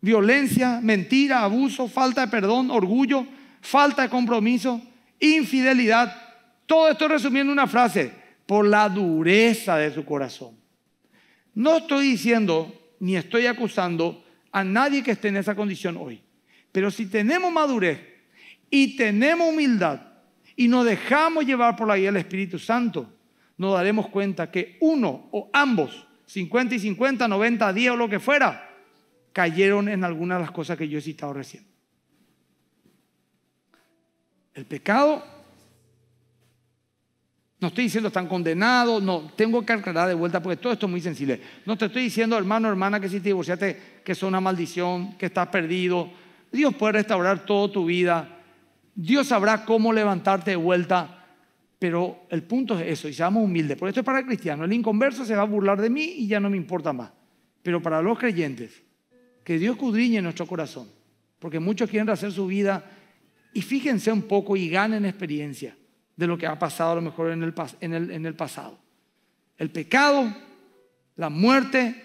violencia, mentira, abuso, falta de perdón, orgullo, falta de compromiso, infidelidad. Todo esto resumiendo una frase, por la dureza de su corazón. No estoy diciendo ni estoy acusando a nadie que esté en esa condición hoy, pero si tenemos madurez y tenemos humildad y nos dejamos llevar por la guía del Espíritu Santo, nos daremos cuenta que uno o ambos, 50 y 50, 90, días o lo que fuera, cayeron en alguna de las cosas que yo he citado recién. El pecado, no estoy diciendo están condenados, no, tengo que aclarar de vuelta porque todo esto es muy sensible. No te estoy diciendo, hermano, hermana, que si te divorciaste, que es una maldición, que estás perdido. Dios puede restaurar toda tu vida, Dios sabrá cómo levantarte de vuelta. Pero el punto es eso, y seamos humildes. Por esto es para el cristiano. El inconverso se va a burlar de mí y ya no me importa más. Pero para los creyentes, que Dios cudriñe nuestro corazón. Porque muchos quieren hacer su vida y fíjense un poco y ganen experiencia de lo que ha pasado a lo mejor en el, en el, pasado. El pecado, la muerte,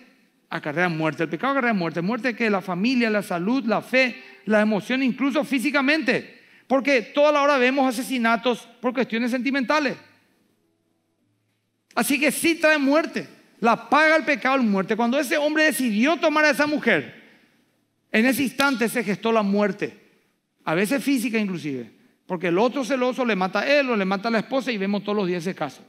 acarrea muerte. El pecado acarrea muerte. ¿Muerte que La familia, la salud, la fe, la emoción, incluso físicamente. Porque toda la hora vemos asesinatos por cuestiones sentimentales. Así que sí trae muerte. La paga el pecado la muerte. Cuando ese hombre decidió tomar a esa mujer, en ese instante se gestó la muerte. A veces física inclusive. Porque el otro celoso le mata a él o le mata a la esposa y vemos todos los días ese caso.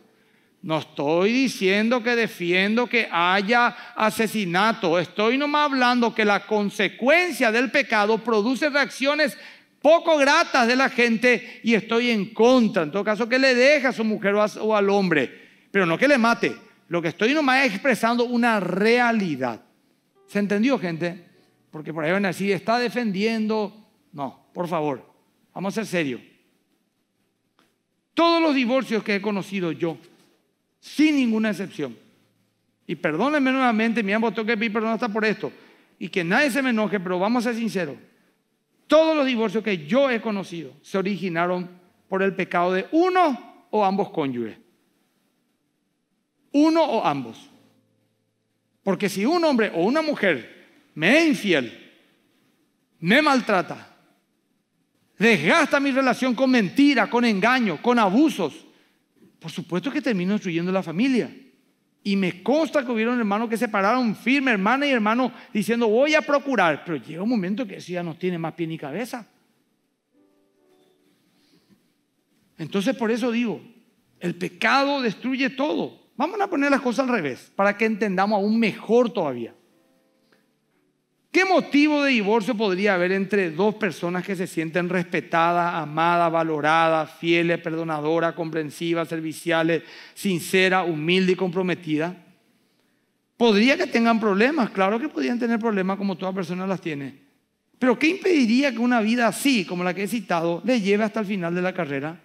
No estoy diciendo que defiendo que haya asesinato. Estoy nomás hablando que la consecuencia del pecado produce reacciones poco gratas de la gente y estoy en contra. En todo caso, que le deje a su mujer o al hombre, pero no que le mate. Lo que estoy nomás es expresando una realidad. ¿Se entendió, gente? Porque por ahí van a decir, está defendiendo. No, por favor, vamos a ser serios. Todos los divorcios que he conocido yo, sin ninguna excepción, y perdónenme nuevamente, mi amo, tengo que pedir perdón hasta por esto, y que nadie se me enoje, pero vamos a ser sinceros todos los divorcios que yo he conocido se originaron por el pecado de uno o ambos cónyuges. Uno o ambos. Porque si un hombre o una mujer me es infiel, me maltrata, desgasta mi relación con mentira, con engaño, con abusos, por supuesto que termino destruyendo la familia. Y me consta que hubieron hermanos que se pararon firme, hermana y hermano, diciendo, voy a procurar. Pero llega un momento que eso ya no tiene más pie ni cabeza. Entonces por eso digo, el pecado destruye todo. Vamos a poner las cosas al revés, para que entendamos aún mejor todavía. ¿Qué motivo de divorcio podría haber entre dos personas que se sienten respetadas, amadas, valoradas, fieles, perdonadoras, comprensivas, serviciales, sinceras, humildes y comprometidas? Podría que tengan problemas, claro que podrían tener problemas como toda persona las tiene. Pero ¿qué impediría que una vida así, como la que he citado, le lleve hasta el final de la carrera?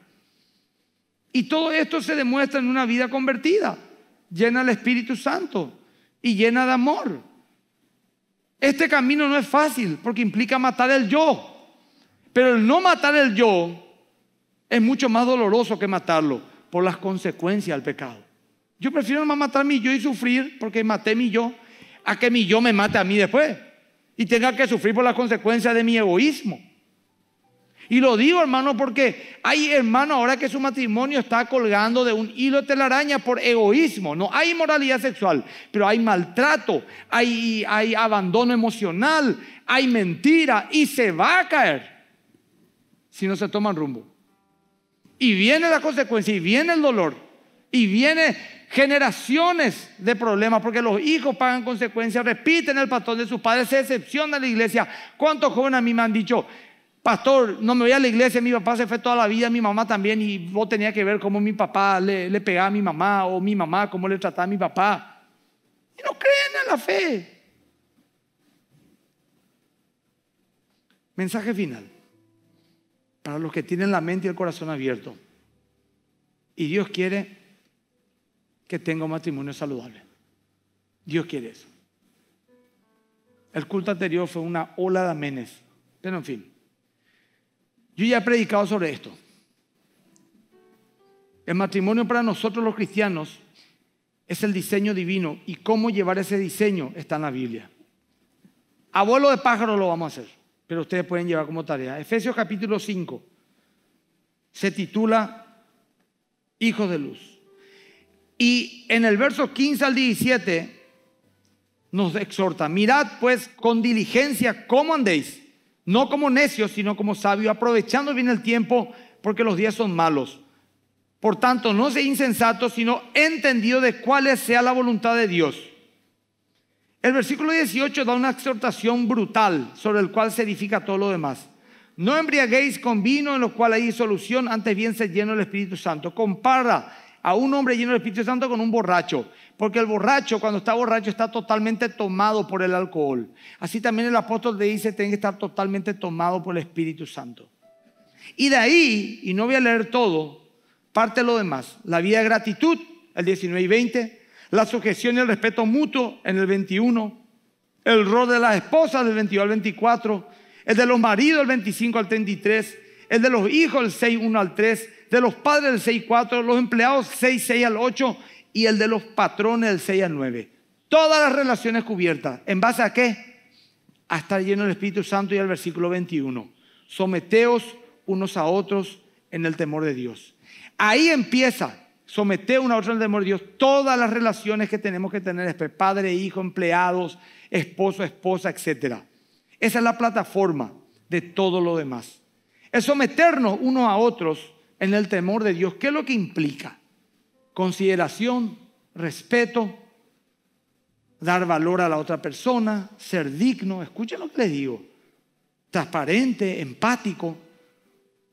Y todo esto se demuestra en una vida convertida, llena del Espíritu Santo y llena de amor. Este camino no es fácil porque implica matar el yo. Pero el no matar el yo es mucho más doloroso que matarlo por las consecuencias del pecado. Yo prefiero más matar mi yo y sufrir porque maté mi yo a que mi yo me mate a mí después y tenga que sufrir por las consecuencias de mi egoísmo. Y lo digo, hermano, porque hay hermano ahora que su matrimonio está colgando de un hilo de telaraña por egoísmo. No hay moralidad sexual, pero hay maltrato, hay, abandono emocional, hay mentira y se va a caer si no se toman rumbo. Y viene la consecuencia, y viene el dolor, y viene generaciones de problemas, porque los hijos pagan consecuencias, repiten el patrón de sus padres, se decepciona la iglesia. ¿Cuántos jóvenes a mí me han dicho, pastor, no me voy a la iglesia, mi papá se fue toda la vida, mi mamá también, y vos tenías que ver cómo mi papá le, pegaba a mi mamá o mi mamá, cómo le trataba a mi papá. Y no creen en la fe. Mensaje final, para los que tienen la mente y el corazón abierto. Y Dios quiere que tenga un matrimonio saludable. Dios quiere eso. El culto anterior fue una ola de amenes, pero en fin. Yo ya he predicado sobre esto. El matrimonio para nosotros los cristianos es el diseño divino y cómo llevar ese diseño está en la Biblia. Abuelo de pájaro lo vamos a hacer, pero ustedes pueden llevar como tarea. Efesios capítulo 5 se titula Hijos de Luz. Y en el verso 15 al 17 nos exhorta, mirad pues con diligencia cómo andéis no como necios, sino como sabios, aprovechando bien el tiempo, porque los días son malos. Por tanto, no sea insensato, sino entendido de cuál sea la voluntad de Dios. El versículo 18 da una exhortación brutal sobre el cual se edifica todo lo demás. No embriaguéis con vino en lo cual hay disolución, antes bien se lleno el Espíritu Santo. Compara a un hombre lleno del Espíritu Santo con un borracho. Porque el borracho cuando está borracho está totalmente tomado por el alcohol. Así también el apóstol le dice, tiene que estar totalmente tomado por el Espíritu Santo. Y de ahí, y no voy a leer todo, parte lo demás. La vida de gratitud, el 19 y 20. La sujeción y el respeto mutuo, en el 21. El rol de las esposas, del 22 al 24. El de los maridos, el 25 al 33. El de los hijos, el 6, 1 al 3. De los padres, el 6, 4. Los empleados, 6, 6 al 8 y el de los patrones del 6 al 9. Todas las relaciones cubiertas. ¿En base a qué? A estar lleno del Espíritu Santo y al versículo 21. Someteos unos a otros en el temor de Dios. Ahí empieza. Someteos unos a otros en el temor de Dios. Todas las relaciones que tenemos que tener, padre, hijo, empleados, esposo, esposa, etc. Esa es la plataforma de todo lo demás. Es someternos unos a otros en el temor de Dios, ¿qué es lo que implica? consideración, respeto, dar valor a la otra persona, ser digno, escuchen lo que les digo, transparente, empático,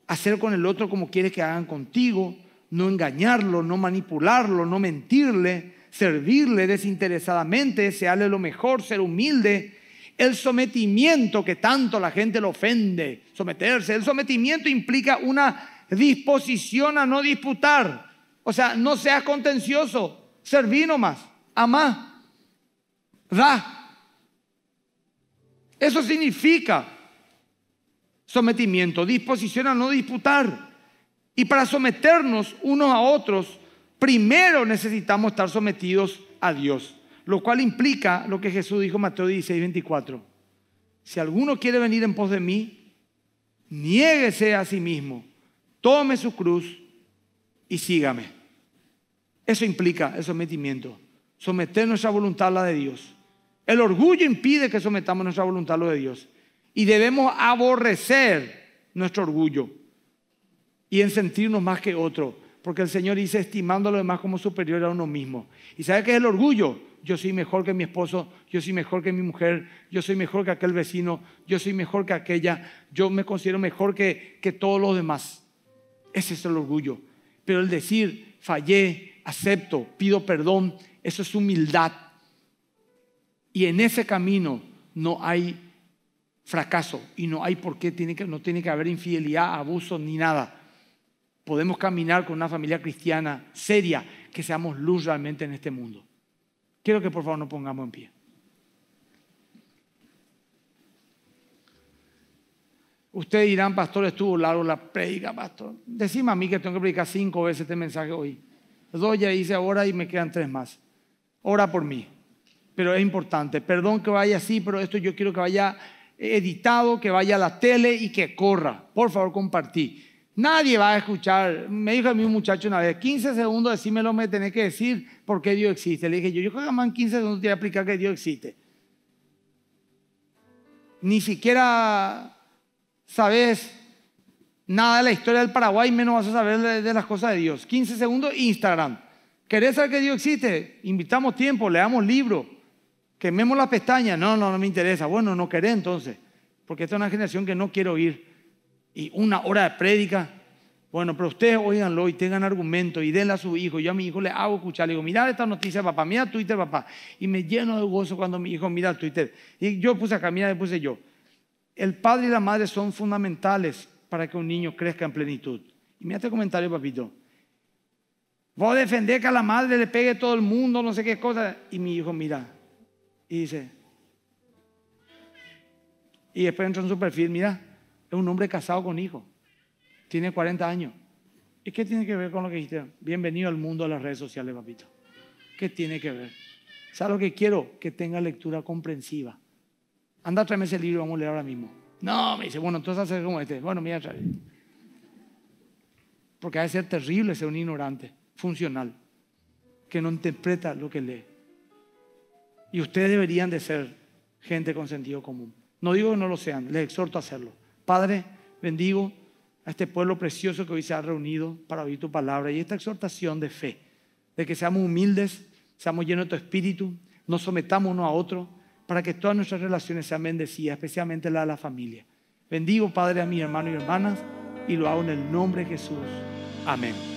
hacer con el otro como quiere que hagan contigo, no engañarlo, no manipularlo, no mentirle, servirle desinteresadamente, desearle lo mejor, ser humilde. El sometimiento que tanto la gente lo ofende, someterse, el sometimiento implica una disposición a no disputar, o sea, no seas contencioso, serví nomás, amá, da. Eso significa sometimiento, disposición a no disputar. Y para someternos unos a otros, primero necesitamos estar sometidos a Dios, lo cual implica lo que Jesús dijo en Mateo 16, 24. Si alguno quiere venir en pos de mí, niéguese a sí mismo, tome su cruz y sígame. Eso implica el sometimiento, someter nuestra voluntad a la de Dios. El orgullo impide que sometamos nuestra voluntad a la de Dios. Y debemos aborrecer nuestro orgullo y en sentirnos más que otro. Porque el Señor dice, estimando a los demás como superior a uno mismo. ¿Y sabe qué es el orgullo? Yo soy mejor que mi esposo, yo soy mejor que mi mujer, yo soy mejor que aquel vecino, yo soy mejor que aquella, yo me considero mejor que, que todos los demás. Ese es el orgullo. Pero el decir, fallé, acepto, pido perdón, eso es humildad. Y en ese camino no hay fracaso y no hay por qué, tiene que, no tiene que haber infidelidad, abuso ni nada. Podemos caminar con una familia cristiana seria, que seamos luz realmente en este mundo. Quiero que por favor nos pongamos en pie. Ustedes dirán, pastor, estuvo largo la predica, pastor. Decime a mí que tengo que predicar cinco veces este mensaje hoy. Dos ya hice ahora y me quedan tres más. Ora por mí. Pero es importante. Perdón que vaya así, pero esto yo quiero que vaya editado, que vaya a la tele y que corra. Por favor, compartí. Nadie va a escuchar. Me dijo a mí un muchacho una vez, 15 segundos, decímelo, me tenés que decir por qué Dios existe. Le dije yo, yo creo que más en 15 segundos te voy a explicar que Dios existe. Ni siquiera sabes nada de la historia del Paraguay, menos vas a saber de, las cosas de Dios. 15 segundos, Instagram. ¿Querés saber que Dios existe? Invitamos tiempo, leamos libro quememos las pestañas. No, no, no me interesa. Bueno, no querés entonces, porque esta es una generación que no quiere oír Y una hora de prédica. Bueno, pero ustedes óiganlo y tengan argumentos y denle a su hijo. Yo a mi hijo le hago escuchar, le digo, mira esta noticia, papá, mira Twitter, papá. Y me lleno de gozo cuando mi hijo mira Twitter. Y yo puse acá, mira, puse yo el padre y la madre son fundamentales para que un niño crezca en plenitud. Y mira este comentario, papito. a defender que a la madre le pegue todo el mundo, no sé qué cosa. Y mi hijo mira y dice. Y después entra en su perfil, mira, es un hombre casado con hijo. Tiene 40 años. ¿Y qué tiene que ver con lo que dijiste? Bienvenido al mundo de las redes sociales, papito. ¿Qué tiene que ver? ¿Sabes lo que quiero? Que tenga lectura comprensiva. Anda a ese libro, vamos a leer ahora mismo. No, me dice, bueno, entonces hacer como este. Bueno, mira, trae. Porque ha de ser terrible ser un ignorante, funcional, que no interpreta lo que lee. Y ustedes deberían de ser gente con sentido común. No digo que no lo sean, les exhorto a hacerlo. Padre, bendigo a este pueblo precioso que hoy se ha reunido para oír tu palabra y esta exhortación de fe, de que seamos humildes, seamos llenos de tu espíritu, nos sometamos uno a otro para que todas nuestras relaciones sean bendecidas, especialmente la de la familia. Bendigo, Padre, a mi hermanos y hermanas, y lo hago en el nombre de Jesús. Amén.